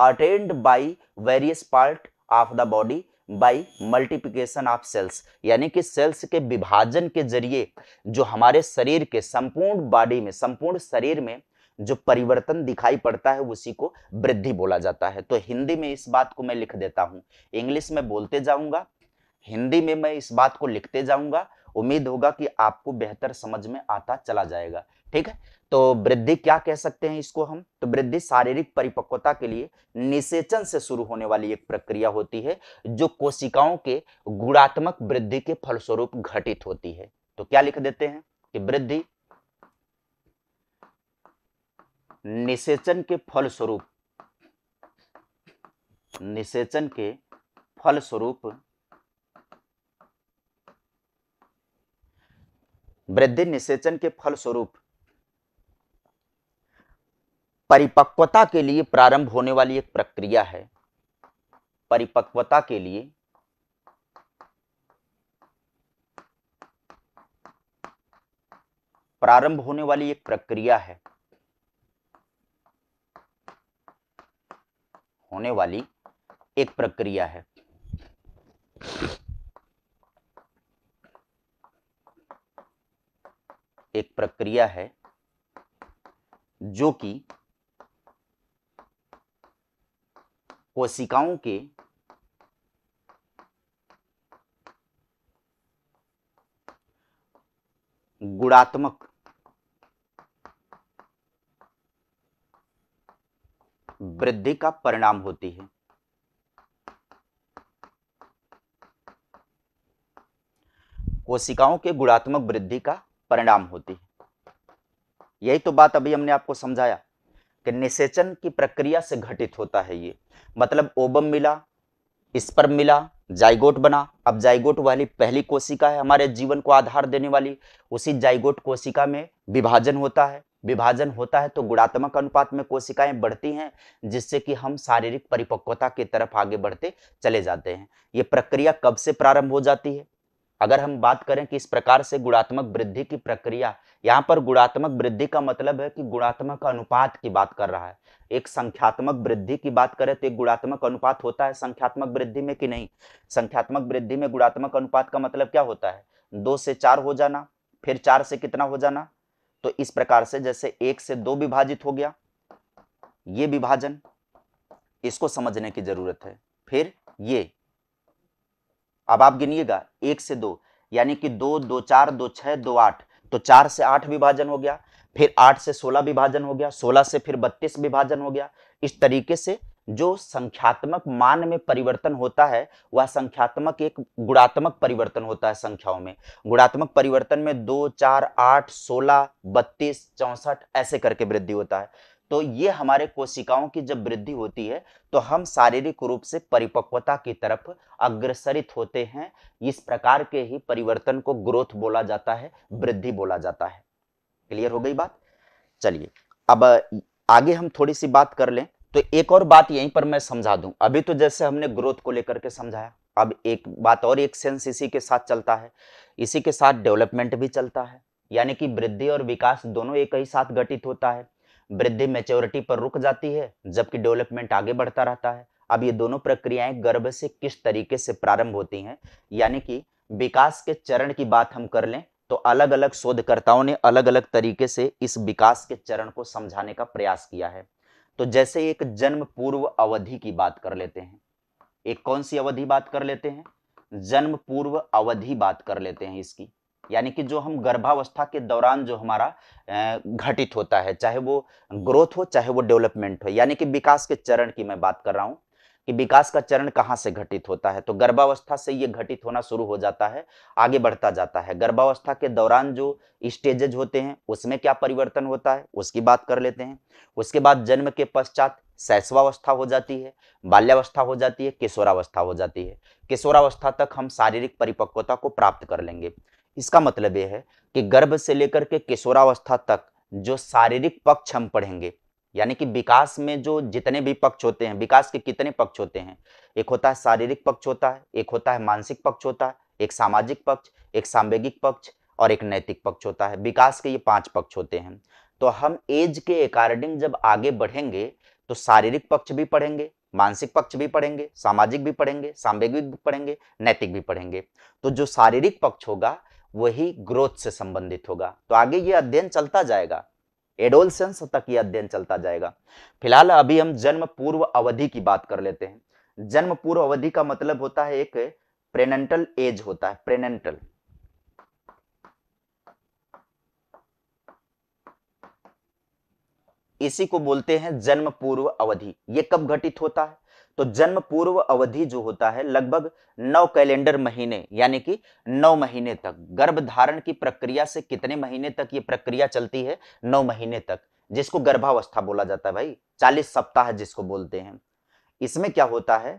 attained by various part of the body by multiplication of cells यानी कि सेल्स के विभाजन के जरिए जो हमारे शरीर के संपूर्ण बॉडी में संपूर्ण शरीर में जो परिवर्तन दिखाई पड़ता है उसी को वृद्धि बोला जाता है तो हिंदी में इस बात को मैं लिख देता हूं इंग्लिश में बोलते जाऊंगा हिंदी में मैं इस बात को लिखते जाऊंगा उम्मीद होगा कि आपको बेहतर समझ में आता चला जाएगा ठीक है तो वृद्धि क्या कह सकते हैं इसको हम तो वृद्धि शारीरिक परिपक्वता के लिए निषेचन से शुरू होने वाली एक प्रक्रिया होती है जो कोशिकाओं के गुणात्मक वृद्धि के फलस्वरूप घटित होती है तो क्या लिख देते हैं कि वृद्धि निषेचन के फल स्वरूप निषेचन के फल स्वरूप वृद्धि निषेचन के फल स्वरूप परिपक्वता के लिए प्रारंभ होने वाली एक प्रक्रिया है परिपक्वता के लिए प्रारंभ होने वाली एक प्रक्रिया है होने वाली एक प्रक्रिया है एक प्रक्रिया है जो कि कोशिकाओं के गुणात्मक हम्म। वृद्धि का परिणाम होती है कोशिकाओं के गुणात्मक वृद्धि का परिणाम होती है यही तो बात अभी हमने आपको समझाया कि निषेचन की प्रक्रिया से घटित होता है ये मतलब ओबम मिला स्पर्म मिला जाइगोट बना अब जाइगोट वाली पहली कोशिका है हमारे जीवन को आधार देने वाली उसी जाइगोट कोशिका में विभाजन होता है विभाजन होता है तो गुणात्मक अनुपात में कोशिकाएं बढ़ती हैं जिससे कि हम शारीरिक परिपक्वता की तरफ आगे बढ़ते चले जाते हैं ये प्रक्रिया कब से प्रारंभ हो जाती है अगर हम बात करें कि इस प्रकार से गुणात्मक वृद्धि की प्रक्रिया यहाँ पर गुणात्मक वृद्धि का मतलब है कि गुणात्मक अनुपात की बात कर रहा है एक संख्यात्मक वृद्धि की बात करें तो एक गुणात्मक अनुपात होता है संख्यात्मक वृद्धि में कि नहीं संख्यात्मक वृद्धि में गुणात्मक अनुपात का मतलब क्या होता है दो से चार हो जाना फिर चार से कितना हो जाना तो इस प्रकार से जैसे एक से दो विभाजित हो गया ये विभाजन इसको समझने की जरूरत है फिर ये अब आप गिनिएगा एक से दो यानी कि दो दो चार दो छह दो आठ तो चार से आठ विभाजन हो गया फिर आठ से सोलह विभाजन हो गया सोलह से फिर बत्तीस विभाजन हो गया इस तरीके से जो संख्यात्मक मान में परिवर्तन होता है वह संख्यात्मक एक गुणात्मक परिवर्तन होता है संख्याओं में गुणात्मक परिवर्तन में दो चार आठ सोलह बत्तीस चौसठ ऐसे करके वृद्धि होता है तो ये हमारे कोशिकाओं की जब वृद्धि होती है तो हम शारीरिक रूप से परिपक्वता की तरफ अग्रसरित होते हैं इस प्रकार के ही परिवर्तन को ग्रोथ बोला जाता है वृद्धि बोला जाता है क्लियर हो गई बात चलिए अब आगे हम थोड़ी सी बात कर लें तो एक और बात यहीं पर मैं समझा दूं अभी तो जैसे हमने ग्रोथ को लेकर के समझाया अब एक बात और एक सेंस इसी के साथ चलता है इसी के साथ डेवलपमेंट भी चलता है यानी कि वृद्धि और विकास दोनों एक ही साथ घटित होता है वृद्धि मेच्योरिटी पर रुक जाती है जबकि डेवलपमेंट आगे बढ़ता रहता है अब ये दोनों प्रक्रियाएं गर्भ से किस तरीके से प्रारंभ होती हैं यानी कि विकास के चरण की बात हम कर लें तो अलग अलग शोधकर्ताओं ने अलग अलग तरीके से इस विकास के चरण को समझाने का प्रयास किया है तो जैसे एक जन्म पूर्व अवधि की बात कर लेते हैं एक कौन सी अवधि बात कर लेते हैं जन्म पूर्व अवधि बात कर लेते हैं इसकी यानी कि जो हम गर्भावस्था के दौरान जो हमारा घटित होता है चाहे वो ग्रोथ हो चाहे वो डेवलपमेंट हो यानी कि विकास के चरण की मैं बात कर रहा हूं कि विकास का चरण कहाँ से घटित होता है तो गर्भावस्था से ये घटित होना शुरू हो जाता है आगे बढ़ता जाता है गर्भावस्था के दौरान जो स्टेजेज होते हैं उसमें क्या परिवर्तन होता है उसकी बात कर लेते हैं उसके बाद जन्म के पश्चात शैशवावस्था हो जाती है बाल्यावस्था हो जाती है किशोरावस्था हो जाती है किशोरावस्था तक हम शारीरिक परिपक्वता को प्राप्त कर लेंगे इसका मतलब यह है कि गर्भ से लेकर के किशोरावस्था तक जो शारीरिक पक्ष हम पढ़ेंगे यानी कि विकास में जो जितने भी पक्ष होते हैं विकास के कितने पक्ष होते हैं एक होता है शारीरिक पक्ष होता है एक होता है मानसिक पक्ष होता है एक सामाजिक पक्ष एक सांवेगिक पक्ष और एक नैतिक पक्ष होता है विकास के ये पांच पक्ष होते हैं तो हम एज के अकॉर्डिंग जब आगे बढ़ेंगे तो शारीरिक पक्ष भी पढ़ेंगे मानसिक पक्ष भी पढ़ेंगे सामाजिक भी पढ़ेंगे सांवेगिक भी पढ़ेंगे नैतिक भी पढ़ेंगे तो जो शारीरिक पक्ष होगा वही ग्रोथ से संबंधित होगा तो आगे ये अध्ययन चलता जाएगा एडोलसेंस तक यह अध्ययन चलता जाएगा फिलहाल अभी हम जन्म पूर्व अवधि की बात कर लेते हैं जन्म पूर्व अवधि का मतलब होता है एक प्रेनेंटल एज होता है प्रेनेंटल इसी को बोलते हैं जन्म पूर्व अवधि यह कब घटित होता है तो जन्म पूर्व अवधि जो होता है लगभग नौ कैलेंडर महीने यानी कि नौ महीने तक गर्भ धारण की प्रक्रिया से कितने महीने तक ये प्रक्रिया चलती है नौ महीने तक जिसको गर्भावस्था बोला जाता है भाई चालीस सप्ताह जिसको बोलते हैं इसमें क्या होता है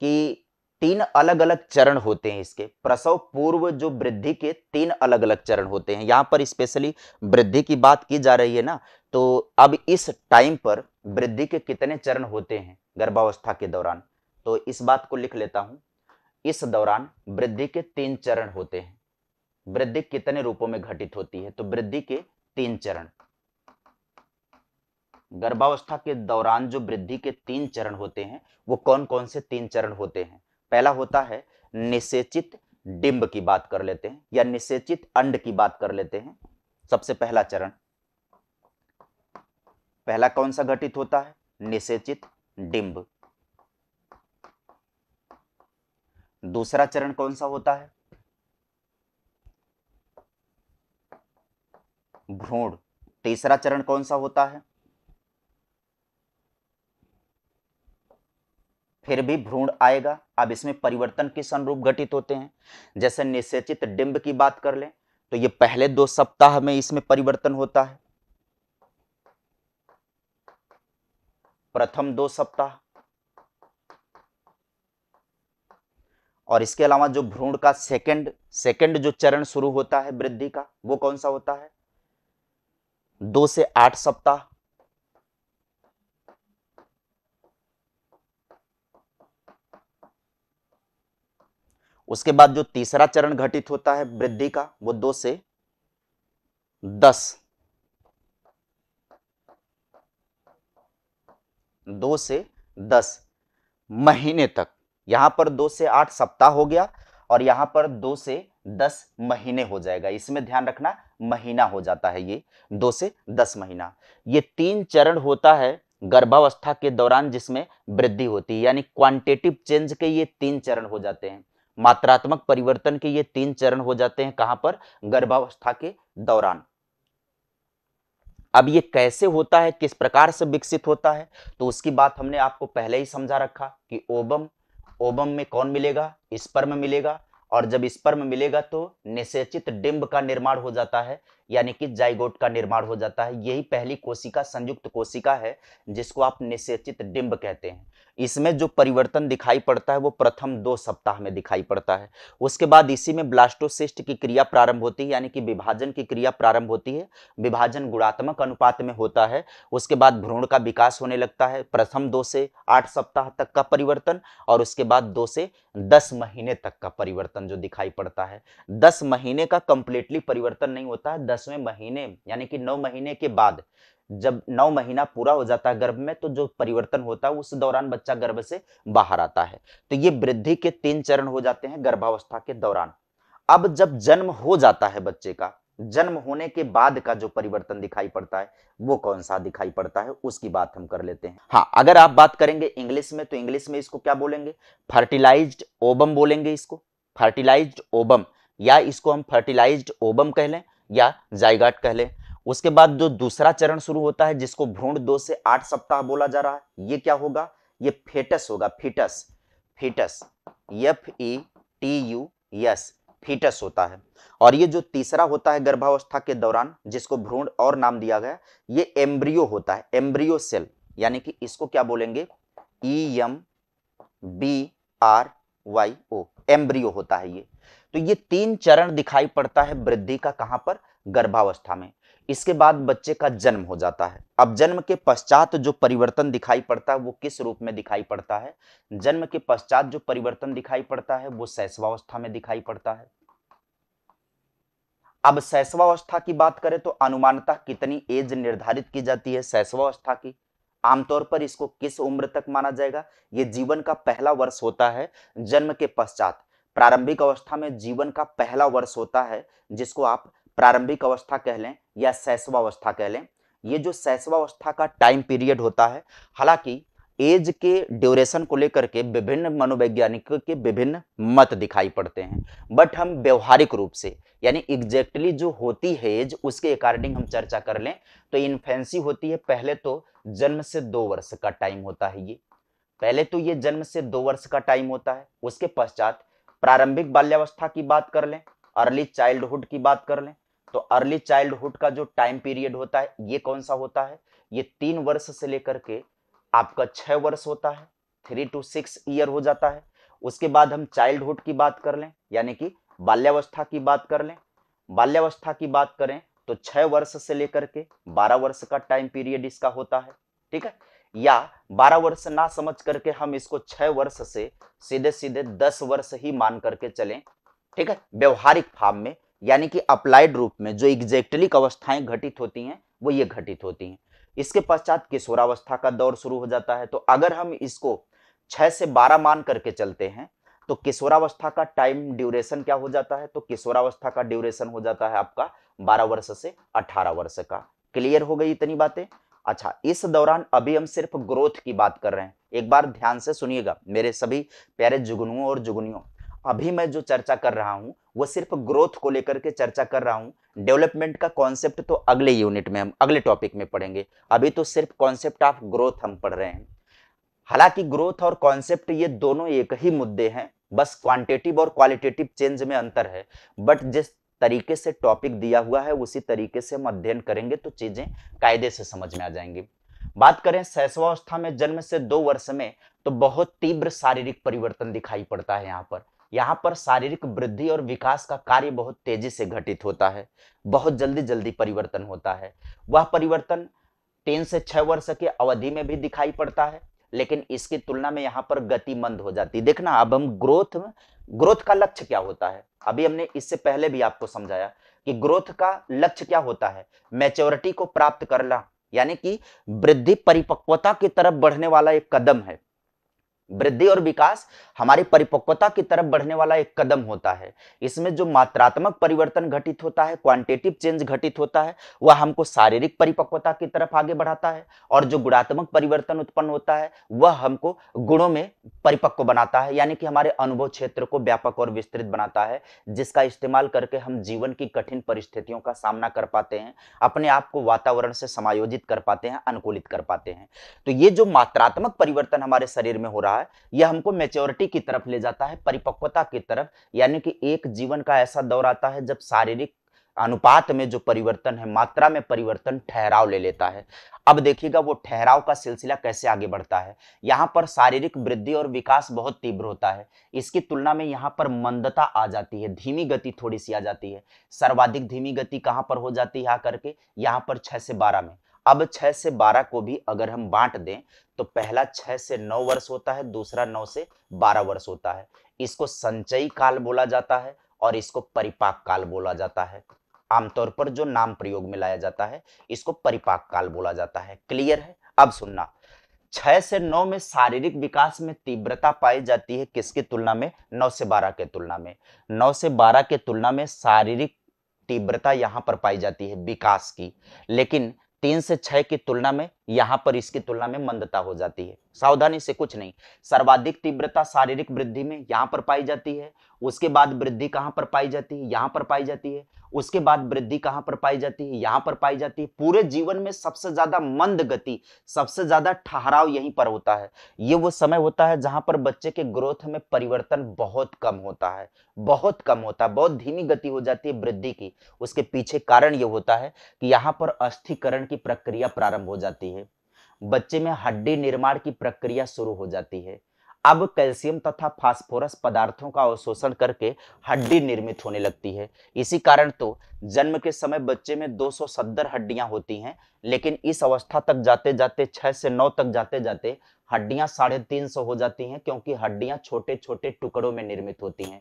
कि तीन अलग अलग चरण होते हैं इसके प्रसव पूर्व जो वृद्धि के तीन अलग अलग चरण होते हैं यहां पर स्पेशली वृद्धि की बात की जा रही है ना तो अब इस टाइम पर वृद्धि के कितने चरण होते हैं गर्भावस्था के दौरान तो इस बात को लिख लेता हूं इस दौरान वृद्धि के तीन चरण होते हैं वृद्धि कितने रूपों में घटित होती है तो वृद्धि के तीन चरण गर्भावस्था के दौरान जो वृद्धि के तीन चरण होते हैं वो कौन कौन से तीन चरण होते हैं पहला होता है निषेचित डिंब की बात कर लेते हैं या निषेचित अंड की बात कर लेते हैं सबसे पहला चरण पहला कौन सा घटित होता है निषेचित डिम्ब दूसरा चरण कौन सा होता है भ्रूण तीसरा चरण कौन सा होता है फिर भी भ्रूण आएगा अब इसमें परिवर्तन किस अनुरूप घटित होते हैं जैसे निषेचित डिंब की बात कर लें तो ये पहले दो सप्ताह में इसमें परिवर्तन होता है प्रथम दो सप्ताह और इसके अलावा जो भ्रूण का सेकंड सेकंड जो चरण शुरू होता है वृद्धि का वो कौन सा होता है दो से आठ सप्ताह उसके बाद जो तीसरा चरण घटित होता है वृद्धि का वो दो से दस दो से दस महीने तक यहां पर दो से आठ सप्ताह हो गया और यहां पर दो से दस महीने हो जाएगा इसमें ध्यान रखना महीना हो जाता है ये दो से दस महीना ये तीन चरण होता है गर्भावस्था के दौरान जिसमें वृद्धि होती है यानी क्वांटिटिव चेंज के ये तीन चरण हो जाते हैं मात्रात्मक परिवर्तन के ये तीन चरण हो जाते हैं कहां पर गर्भावस्था के दौरान अब ये कैसे होता है किस प्रकार से विकसित होता है तो उसकी बात हमने आपको पहले ही समझा रखा कि ओबम ओबम में कौन मिलेगा स्पर्म मिलेगा और जब स्पर्म मिलेगा तो निषेचित डिम्ब का निर्माण हो जाता है यानी कि जाइगोट का निर्माण हो जाता है यही पहली कोशिका संयुक्त कोशिका है जिसको आप निषेचित डिम्ब कहते हैं इसमें जो परिवर्तन दिखाई पड़ता है वो प्रथम दो सप्ताह में दिखाई पड़ता है उसके बाद इसी में ब्लास्टोसिस्ट की क्रिया प्रारंभ होती है यानी कि विभाजन की क्रिया प्रारंभ होती है विभाजन गुणात्मक अनुपात में होता है उसके बाद भ्रूण का विकास होने लगता है प्रथम दो से आठ सप्ताह तक का परिवर्तन और उसके बाद दो से दस महीने तक का परिवर्तन जो दिखाई पड़ता है दस महीने का कंप्लीटली परिवर्तन नहीं होता है दसवें महीने यानी कि नौ महीने के बाद जब नौ महीना पूरा हो जाता है गर्भ में तो जो परिवर्तन होता है उस दौरान बच्चा गर्भ से बाहर आता है तो ये वृद्धि के तीन चरण हो जाते हैं गर्भावस्था के दौरान अब जब जन्म हो जाता है बच्चे का जन्म होने के बाद का जो परिवर्तन दिखाई पड़ता है वो कौन सा दिखाई पड़ता है उसकी बात हम कर लेते हैं हाँ अगर आप बात करेंगे इंग्लिश में तो इंग्लिश में इसको क्या बोलेंगे फर्टिलाइज ओबम बोलेंगे इसको फर्टिलाइज ओबम या इसको हम फर्टिलाइज ओबम कह लें या जायगाट कह लें उसके बाद जो दूसरा चरण शुरू होता है जिसको भ्रूण दो से आठ सप्ताह बोला जा रहा है ये क्या होगा ये फेटस होगा foetus foetus F E T U S foetus होता है और ये जो तीसरा होता है गर्भावस्था के दौरान जिसको भ्रूण और नाम दिया गया ये एम्ब्रियो होता है एम्ब्रियो सेल यानी कि इसको क्या बोलेंगे E M B R Y O embryo होता है ये तो ये तीन चरण दिखाई पड़ता है वृद्धि का कहां पर गर्भावस्था में इसके बाद बच्चे का जन्म हो जाता है अब जन्म के पश्चात जो परिवर्तन दिखाई पड़ता है वो किस रूप में दिखाई पड़ता है जन्म के पश्चात जो परिवर्तन दिखाई पड़ता है वो सैसवावस्था में दिखाई पड़ता है अब सैसवावस्था की बात करें तो अनुमानता कितनी एज निर्धारित की जाती है सैसवावस्था की आमतौर पर इसको किस उम्र तक माना जाएगा ये जीवन का पहला वर्ष होता है जन्म के पश्चात प्रारंभिक अवस्था में जीवन का पहला वर्ष होता है जिसको आप प्रारंभिक अवस्था कह लें या शैशवावस्था कह लें ये जो शैशवावस्था का टाइम पीरियड होता है हालांकि एज के ड्यूरेशन को लेकर के विभिन्न मनोवैज्ञानिकों के विभिन्न मत दिखाई पड़ते हैं बट हम व्यवहारिक रूप से यानी एग्जैक्टली जो होती है एज उसके अकॉर्डिंग हम चर्चा कर लें तो इन्फेंसी होती है पहले तो जन्म से दो वर्ष का टाइम होता है ये पहले तो ये जन्म से दो वर्ष का टाइम होता है उसके पश्चात प्रारंभिक बाल्यावस्था की बात कर लें अर्ली चाइल्डहुड की बात कर लें तो अर्ली चाइल्डहुड का जो टाइम पीरियड होता है ये कौन सा होता है ये तीन वर्ष से लेकर के आपका छह वर्ष होता है थ्री टू सिक्स ईयर हो जाता है उसके बाद हम चाइल्डहुड की बात कर लें यानी कि बाल्यावस्था की बात कर लें बाल्यावस्था की बात करें तो छह वर्ष से लेकर के बारह वर्ष का टाइम पीरियड इसका होता है ठीक है या 12 वर्ष ना समझ करके हम इसको 6 वर्ष से सीधे सीधे 10 वर्ष ही मान करके चलें ठीक है व्यवहारिक फार्म में यानी कि अप्लाइड रूप में जो एग्जैक्टली अवस्थाएं घटित होती हैं वो ये घटित होती हैं इसके पश्चात किशोरावस्था का दौर शुरू हो जाता है तो अगर हम इसको छह से बारह मान करके चलते हैं तो किशोरावस्था का टाइम ड्यूरेशन क्या हो जाता है तो किशोरावस्था का ड्यूरेशन हो जाता है आपका बारह वर्ष से अठारह वर्ष का क्लियर हो गई इतनी बातें अच्छा इस दौरान अभी हम सिर्फ ग्रोथ की बात कर रहे हैं एक बार ध्यान से सुनिएगा मेरे सभी प्यारे जुगनुओं और जुगनियों अभी मैं जो चर्चा कर रहा हूँ वो सिर्फ ग्रोथ को लेकर के चर्चा कर रहा हूँ डेवलपमेंट का कॉन्सेप्ट तो अगले यूनिट में हम अगले टॉपिक में पढ़ेंगे अभी तो सिर्फ कॉन्सेप्ट ऑफ ग्रोथ हम पढ़ रहे हैं हालांकि ग्रोथ और कॉन्सेप्ट ये दोनों एक ही मुद्दे हैं बस क्वांटिटेटिव और क्वालिटेटिव चेंज में अंतर है बट जिस तरीके से टॉपिक दिया हुआ है उसी तरीके से हम अध्ययन करेंगे तो चीजें कायदे से समझ में आ जाएंगी बात करें शैशवावस्था में जन्म से दो वर्ष में तो बहुत तीव्र शारीरिक परिवर्तन दिखाई पड़ता है यहाँ पर यहाँ पर शारीरिक वृद्धि और विकास का कार्य बहुत तेजी से घटित होता है बहुत जल्दी जल्दी परिवर्तन होता है वह परिवर्तन तीन से छह वर्ष के अवधि में भी दिखाई पड़ता है लेकिन इसकी तुलना में यहाँ पर गतिमंद हो जाती है देखना अब हम ग्रोथ ग्रोथ का लक्ष्य क्या होता है अभी हमने इससे पहले भी आपको समझाया कि ग्रोथ का लक्ष्य क्या होता है मैच्योरिटी को प्राप्त करना यानी कि वृद्धि परिपक्वता की तरफ बढ़ने वाला एक कदम है वृद्धि और विकास हमारी परिपक्वता की तरफ बढ़ने वाला एक कदम होता है इसमें जो मात्रात्मक परिवर्तन घटित होता है क्वांटिटिव चेंज घटित होता है वह हमको शारीरिक परिपक्वता की तरफ आगे बढ़ाता है और जो गुणात्मक परिवर्तन उत्पन्न होता है वह हमको गुणों में परिपक्व बनाता है यानी कि हमारे अनुभव क्षेत्र को व्यापक और विस्तृत बनाता है जिसका इस्तेमाल करके हम जीवन की कठिन परिस्थितियों का सामना कर पाते हैं अपने आप को वातावरण से समायोजित कर पाते हैं अनुकूलित कर पाते हैं तो ये जो मात्रात्मक परिवर्तन हमारे शरीर में हो रहा होता है यह हमको मेच्योरिटी की तरफ ले जाता है परिपक्वता की तरफ यानी कि एक जीवन का ऐसा दौर आता है जब शारीरिक अनुपात में जो परिवर्तन है मात्रा में परिवर्तन ठहराव ले लेता है अब देखिएगा वो ठहराव का सिलसिला कैसे आगे बढ़ता है यहाँ पर शारीरिक वृद्धि और विकास बहुत तीव्र होता है इसकी तुलना में यहाँ पर मंदता आ जाती है धीमी गति थोड़ी सी आ जाती है सर्वाधिक धीमी गति कहाँ पर हो जाती है आकर के यहाँ पर छह से बारह में अब छह से बारह को भी अगर हम बांट दें तो पहला छह से नौ वर्ष होता है दूसरा नौ से बारह वर्ष होता है इसको संचयी काल बोला जाता है और इसको परिपाक काल बोला जाता है आमतौर पर जो नाम प्रयोग में लाया जाता है इसको परिपाक काल बोला जाता है क्लियर है अब सुनना छह से नौ में शारीरिक विकास में तीव्रता पाई जाती है किसकी तुलना में नौ से बारह के तुलना में नौ से बारह के तुलना में शारीरिक तीव्रता यहां पर पाई जाती है विकास की लेकिन तीन से छः की तुलना में यहां पर इसकी तुलना में मंदता हो जाती है सावधानी से कुछ नहीं सर्वाधिक तीव्रता शारीरिक वृद्धि में यहां पर पाई जाती है उसके बाद वृद्धि कहां पर पाई जाती है यहां पर पाई जाती है उसके बाद वृद्धि कहां पर पाई जाती है यहां पर पाई जाती है पूरे जीवन में सबसे ज्यादा मंद गति सबसे ज्यादा ठहराव यहीं पर होता है ये वो समय होता है जहां पर बच्चे के ग्रोथ में परिवर्तन बहुत कम होता है बहुत कम होता है बहुत धीमी गति हो जाती है वृद्धि की उसके पीछे कारण ये होता है कि यहाँ पर अस्थिकरण की प्रक्रिया प्रारंभ हो जाती है बच्चे में हड्डी निर्माण की प्रक्रिया शुरू हो जाती है अब कैल्शियम तथा फास्फोरस पदार्थों का अवशोषण करके हड्डी निर्मित होने लगती है इसी कारण तो जन्म के समय बच्चे में दो हड्डियां होती हैं लेकिन इस अवस्था तक जाते जाते छह से नौ तक जाते जाते हड्डियां साढ़े तीन सौ हो जाती हैं क्योंकि हड्डियां छोटे छोटे टुकड़ों में निर्मित होती हैं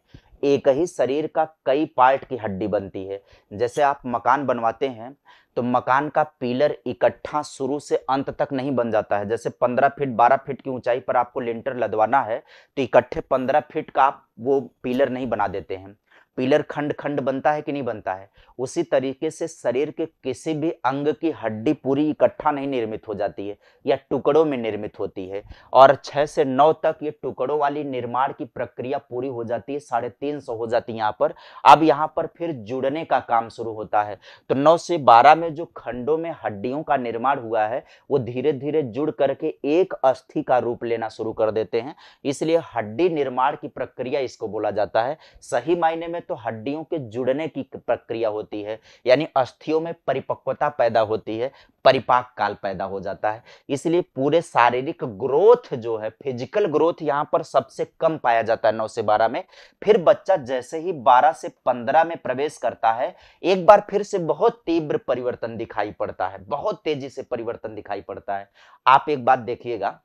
एक ही शरीर का कई पार्ट की हड्डी बनती है जैसे आप मकान बनवाते हैं तो मकान का पिलर इकट्ठा शुरू से अंत तक नहीं बन जाता है जैसे पंद्रह फीट बारह फीट की ऊंचाई पर आपको लिंटर लदवाना है तो इकट्ठे पंद्रह फीट का आप वो पिलर नहीं बना देते हैं पिलर खंड खंड बनता है कि नहीं बनता है उसी तरीके से शरीर के किसी भी अंग की हड्डी पूरी इकट्ठा नहीं निर्मित हो जाती है या टुकड़ों में निर्मित होती है और छः से नौ तक ये टुकड़ों वाली निर्माण की प्रक्रिया पूरी हो जाती है साढ़े तीन सौ हो जाती है यहाँ पर अब यहाँ पर फिर जुड़ने का काम शुरू होता है तो नौ से बारह में जो खंडों में हड्डियों का निर्माण हुआ है वो धीरे धीरे जुड़ करके एक अस्थि का रूप लेना शुरू कर देते हैं इसलिए हड्डी निर्माण की प्रक्रिया इसको बोला जाता है सही मायने में तो हड्डियों के जुड़ने की प्रक्रिया होती है यानी अस्थियों में परिपक्वता पैदा होती है परिपाक काल पैदा हो जाता है इसलिए पूरे शारीरिक ग्रोथ जो है फिजिकल ग्रोथ यहाँ पर सबसे कम पाया जाता है नौ से बारह में फिर बच्चा जैसे ही बारह से पंद्रह में प्रवेश करता है एक बार फिर से बहुत तीव्र परिवर्तन दिखाई पड़ता है बहुत तेजी से परिवर्तन दिखाई पड़ता है आप एक बात देखिएगा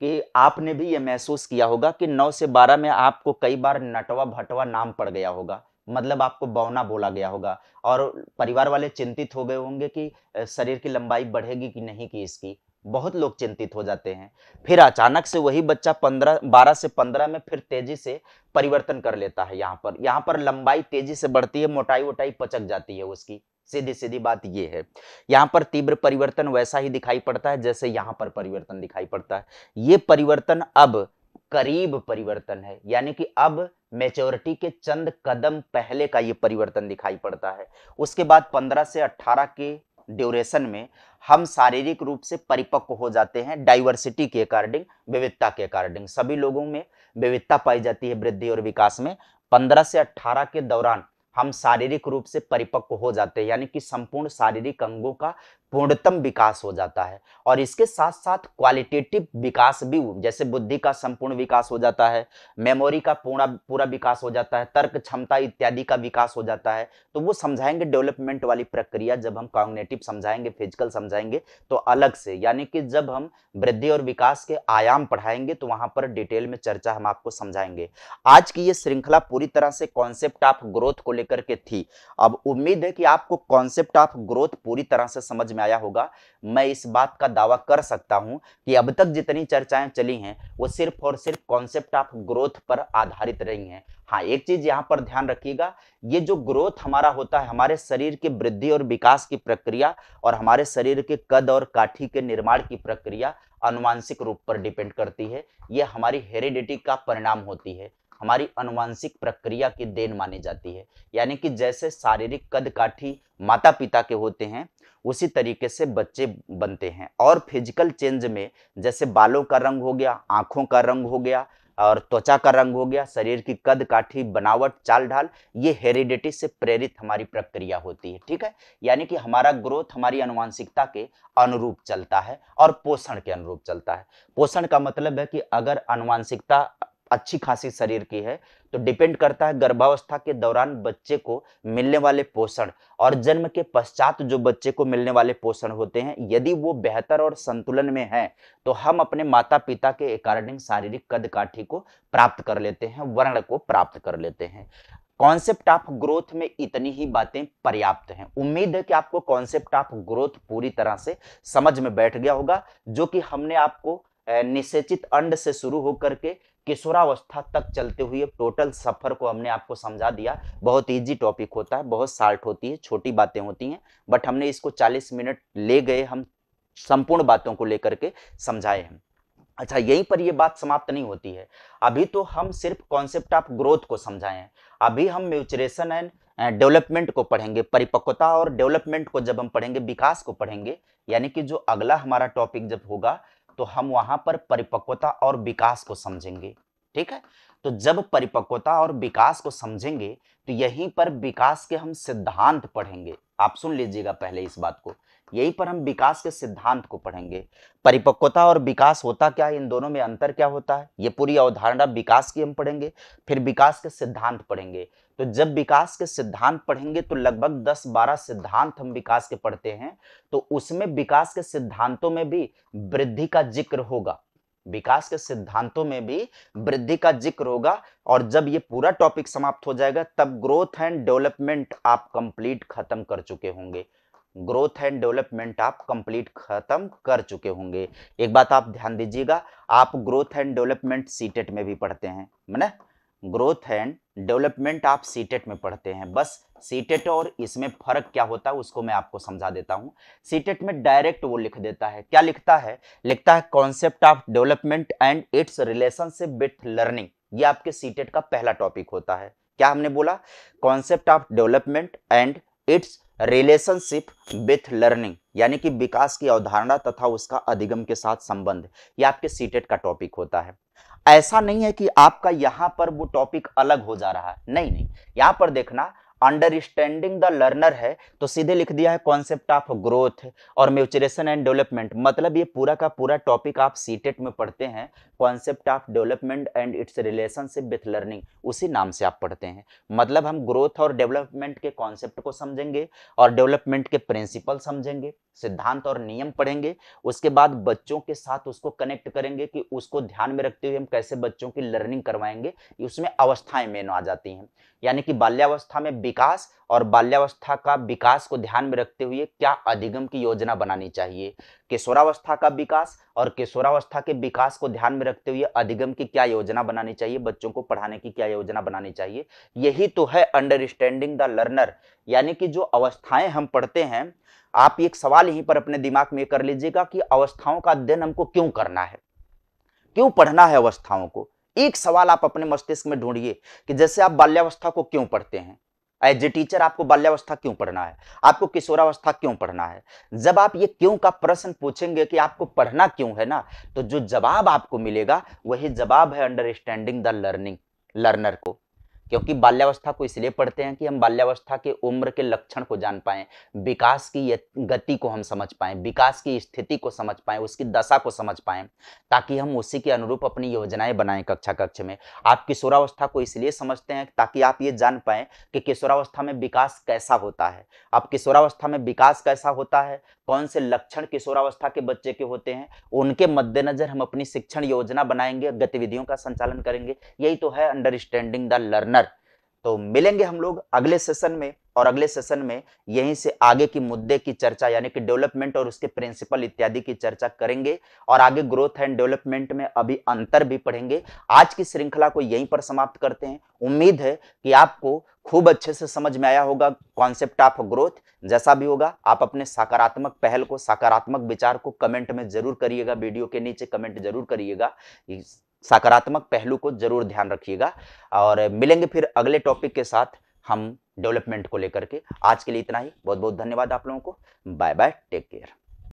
कि आपने भी ये महसूस किया होगा कि 9 से 12 में आपको कई बार नटवा भटवा नाम पड़ गया होगा मतलब आपको बौना बोला गया होगा और परिवार वाले चिंतित हो गए होंगे कि शरीर की लंबाई बढ़ेगी कि नहीं कि इसकी बहुत लोग चिंतित हो जाते हैं फिर अचानक से वही बच्चा पंद्रह बारह से पंद्रह में फिर तेजी से परिवर्तन कर लेता है यहाँ पर यहाँ पर लंबाई तेजी से बढ़ती है मोटाई वोटाई पचक जाती है उसकी सीधी सीधी बात यह है यहाँ पर तीव्र परिवर्तन वैसा ही दिखाई पड़ता है जैसे यहाँ पर परिवर्तन दिखाई पड़ता है ये परिवर्तन अब करीब परिवर्तन है यानी कि अब मेच्योरिटी के चंद कदम पहले का ये परिवर्तन दिखाई पड़ता है उसके बाद 15 से 18 के ड्यूरेशन में हम शारीरिक रूप से परिपक्व हो जाते हैं डाइवर्सिटी के अकॉर्डिंग विविधता के अकॉर्डिंग सभी लोगों में विविधता पाई जाती है वृद्धि और विकास में 15 से 18 के दौरान हम शारीरिक रूप से परिपक्व हो जाते हैं यानी कि संपूर्ण शारीरिक अंगों का पूर्णतम विकास हो जाता है और इसके साथ साथ क्वालिटेटिव विकास भी जैसे बुद्धि का संपूर्ण विकास हो जाता है मेमोरी का पूरा पूरा विकास हो जाता है तर्क क्षमता इत्यादि का विकास हो जाता है तो वो समझाएंगे डेवलपमेंट वाली प्रक्रिया जब हम कॉग्नेटिव समझाएंगे फिजिकल समझाएंगे तो अलग से यानी कि जब हम वृद्धि और विकास के आयाम पढ़ाएंगे तो वहां पर डिटेल में चर्चा हम आपको समझाएंगे आज की ये श्रृंखला पूरी तरह से कॉन्सेप्ट ऑफ ग्रोथ को लेकर के थी अब उम्मीद है कि आपको कॉन्सेप्ट ऑफ ग्रोथ पूरी तरह से समझ में आया होगा मैं इस बात का दावा कर सकता हूं कि अब तक जितनी चर्चाएं चली हैं वो सिर्फ और सिर्फ कॉन्सेप्ट ऑफ ग्रोथ पर आधारित रही हैं हाँ एक चीज यहाँ पर ध्यान रखिएगा ये जो ग्रोथ हमारा होता है हमारे शरीर के वृद्धि और विकास की प्रक्रिया और हमारे शरीर के कद और काठी के निर्माण की प्रक्रिया अनुवांशिक रूप पर डिपेंड करती है ये हमारी हेरिडिटी का परिणाम होती है हमारी अनुवांशिक प्रक्रिया की देन मानी जाती है यानी कि जैसे शारीरिक कद काठी माता पिता के होते हैं उसी तरीके से बच्चे बनते हैं और फिजिकल चेंज में जैसे बालों का रंग हो गया आँखों का रंग हो गया और त्वचा का रंग हो गया शरीर की कद काठी बनावट चाल ढाल ये हेरिडिटी से प्रेरित हमारी प्रक्रिया होती है ठीक है यानी कि हमारा ग्रोथ हमारी अनुवांशिकता के अनुरूप चलता है और पोषण के अनुरूप चलता है पोषण का मतलब है कि अगर अनुवांशिकता अच्छी खासी शरीर की है तो डिपेंड करता है गर्भावस्था के दौरान बच्चे को मिलने वाले पोषण और जन्म के पश्चात जो बच्चे को मिलने वाले पोषण होते हैं यदि वो बेहतर और संतुलन में है तो हम अपने माता पिता के अकॉर्डिंग शारीरिक कद काठी को प्राप्त कर लेते हैं वर्ण को प्राप्त कर लेते हैं कॉन्सेप्ट ऑफ ग्रोथ में इतनी ही बातें पर्याप्त हैं उम्मीद है कि आपको कॉन्सेप्ट ऑफ ग्रोथ पूरी तरह से समझ में बैठ गया होगा जो कि हमने आपको निषेचित अंड से शुरू होकर के किशोरावस्था तक चलते हुए टोटल सफ़र को हमने आपको समझा दिया बहुत इजी टॉपिक होता है बहुत शार्ट होती है छोटी बातें होती हैं बट हमने इसको 40 मिनट ले गए हम संपूर्ण बातों को लेकर के समझाए हैं अच्छा यहीं पर ये बात समाप्त नहीं होती है अभी तो हम सिर्फ कॉन्सेप्ट ऑफ ग्रोथ को समझाए हैं अभी हम म्यूचुरेशन एंड डेवलपमेंट को पढ़ेंगे परिपक्वता और डेवलपमेंट को जब हम पढ़ेंगे विकास को पढ़ेंगे यानी कि जो अगला हमारा टॉपिक जब होगा तो हम वहां पर परिपक्वता और विकास को समझेंगे ठीक है तो जब परिपक्वता और विकास को समझेंगे तो यहीं पर विकास के हम सिद्धांत पढ़ेंगे आप सुन लीजिएगा पहले इस बात को यहीं पर हम विकास के सिद्धांत को पढ़ेंगे परिपक्वता और विकास होता क्या है इन दोनों में अंतर क्या होता है ये पूरी अवधारणा विकास की हम पढ़ेंगे फिर विकास के सिद्धांत पढ़ेंगे तो जब विकास के सिद्धांत पढ़ेंगे तो लगभग 10-12 सिद्धांत हम विकास के पढ़ते हैं तो उसमें विकास के सिद्धांतों में भी वृद्धि का जिक्र होगा विकास के सिद्धांतों में भी वृद्धि का जिक्र होगा और जब ये पूरा टॉपिक समाप्त हो जाएगा तब ग्रोथ एंड डेवलपमेंट आप कंप्लीट खत्म कर चुके होंगे ग्रोथ एंड डेवलपमेंट आप कंप्लीट खत्म कर चुके होंगे एक बात आप ध्यान दीजिएगा आप ग्रोथ एंड डेवलपमेंट सीटेट में भी पढ़ते हैं मैंने ग्रोथ एंड डेवलपमेंट आप सीटेट e में पढ़ते हैं बस सीटेट e और इसमें फर्क क्या होता है उसको मैं आपको समझा देता हूं सीटेट e में डायरेक्ट वो लिख देता है क्या लिखता है लिखता है concept of development and its relationship with learning ये आपके सीटेट का पहला टॉपिक होता है क्या हमने बोला concept of development and its relationship with learning यानी कि विकास की अवधारणा तथा उसका अधिगम के साथ संबंध ये आपके सीटेट का टॉपिक होता है ऐसा नहीं है कि आपका यहां पर वो टॉपिक अलग हो जा रहा है नहीं नहीं यहां पर देखना अंडरस्टैंडिंग द लर्नर है तो सीधे लिख दिया है कॉन्सेप्ट ऑफ ग्रोथ और म्यूचुरेशन एंड डेवलपमेंट मतलब ये पूरा का पूरा टॉपिक आप सीटेट e में पढ़ते हैं concept of development and its relationship with learning उसी नाम से आप पढ़ते हैं मतलब हम ग्रोथ और डेवलपमेंट के कॉन्सेप्ट को समझेंगे और डेवलपमेंट के प्रिंसिपल समझेंगे सिद्धांत और नियम पढ़ेंगे उसके बाद बच्चों के साथ उसको कनेक्ट करेंगे कि उसको ध्यान में रखते हुए हम कैसे बच्चों की लर्निंग करवाएंगे उसमें अवस्थाएं मेन आ जाती हैं यानी कि बाल्यावस्था में विकास और बाल्यावस्था का विकास को ध्यान में रखते हुए क्या अधिगम की योजना बनानी चाहिए किशोरावस्था का विकास और किशोरावस्था के विकास को ध्यान में रखते हुए अधिगम की क्या योजना बनानी चाहिए बच्चों को पढ़ाने की क्या योजना बनानी चाहिए यही तो है अंडरस्टैंडिंग द लर्नर यानी कि जो अवस्थाएं हम पढ़ते हैं आप एक सवाल यहीं पर अपने दिमाग में कर लीजिएगा कि अवस्थाओं का अध्ययन हमको क्यों करना है क्यों पढ़ना है अवस्थाओं को एक सवाल आप अपने मस्तिष्क में ढूंढिए कि जैसे आप बाल्यावस्था को क्यों पढ़ते हैं एज ए टीचर आपको बाल्यावस्था क्यों पढ़ना है आपको किशोरावस्था क्यों पढ़ना है जब आप ये क्यों का प्रश्न पूछेंगे कि आपको पढ़ना क्यों है ना तो जो जवाब आपको मिलेगा वही जवाब है अंडरस्टैंडिंग द लर्निंग लर्नर को क्योंकि बाल्यावस्था को इसलिए पढ़ते हैं कि हम बाल्यावस्था के उम्र के लक्षण को जान पाए विकास की गति को हम समझ पाए विकास की स्थिति को समझ पाए उसकी दशा को समझ पाए ताकि हम उसी के अनुरूप अपनी योजनाएं बनाएं कक्षा कक्ष में आप किशोरावस्था को इसलिए समझते हैं ताकि आप ये जान पाए कि किशोरावस्था में विकास कैसा होता है आप किशोरावस्था में विकास कैसा होता है कौन से लक्षण किशोरावस्था के बच्चे के होते हैं उनके मद्देनजर हम अपनी शिक्षण योजना बनाएंगे गतिविधियों का संचालन करेंगे यही तो है अंडरस्टैंडिंग द लर्नर तो मिलेंगे हम लोग अगले सेशन में और अगले सेशन में यहीं से आगे की मुद्दे की चर्चा यानी कि डेवलपमेंट और उसके प्रिंसिपल इत्यादि की चर्चा करेंगे और आगे ग्रोथ एंड डेवलपमेंट में अभी अंतर भी पढ़ेंगे आज की श्रृंखला को यहीं पर समाप्त करते हैं उम्मीद है कि आपको खूब अच्छे से समझ में आया होगा कॉन्सेप्ट ऑफ ग्रोथ जैसा भी होगा आप अपने सकारात्मक पहल को सकारात्मक विचार को कमेंट में जरूर करिएगा वीडियो के नीचे कमेंट जरूर करिएगा सकारात्मक पहलू को जरूर ध्यान रखिएगा और मिलेंगे फिर अगले टॉपिक के साथ हम डेवलपमेंट को लेकर के आज के लिए इतना ही बहुत बहुत धन्यवाद आप लोगों को बाय बाय टेक केयर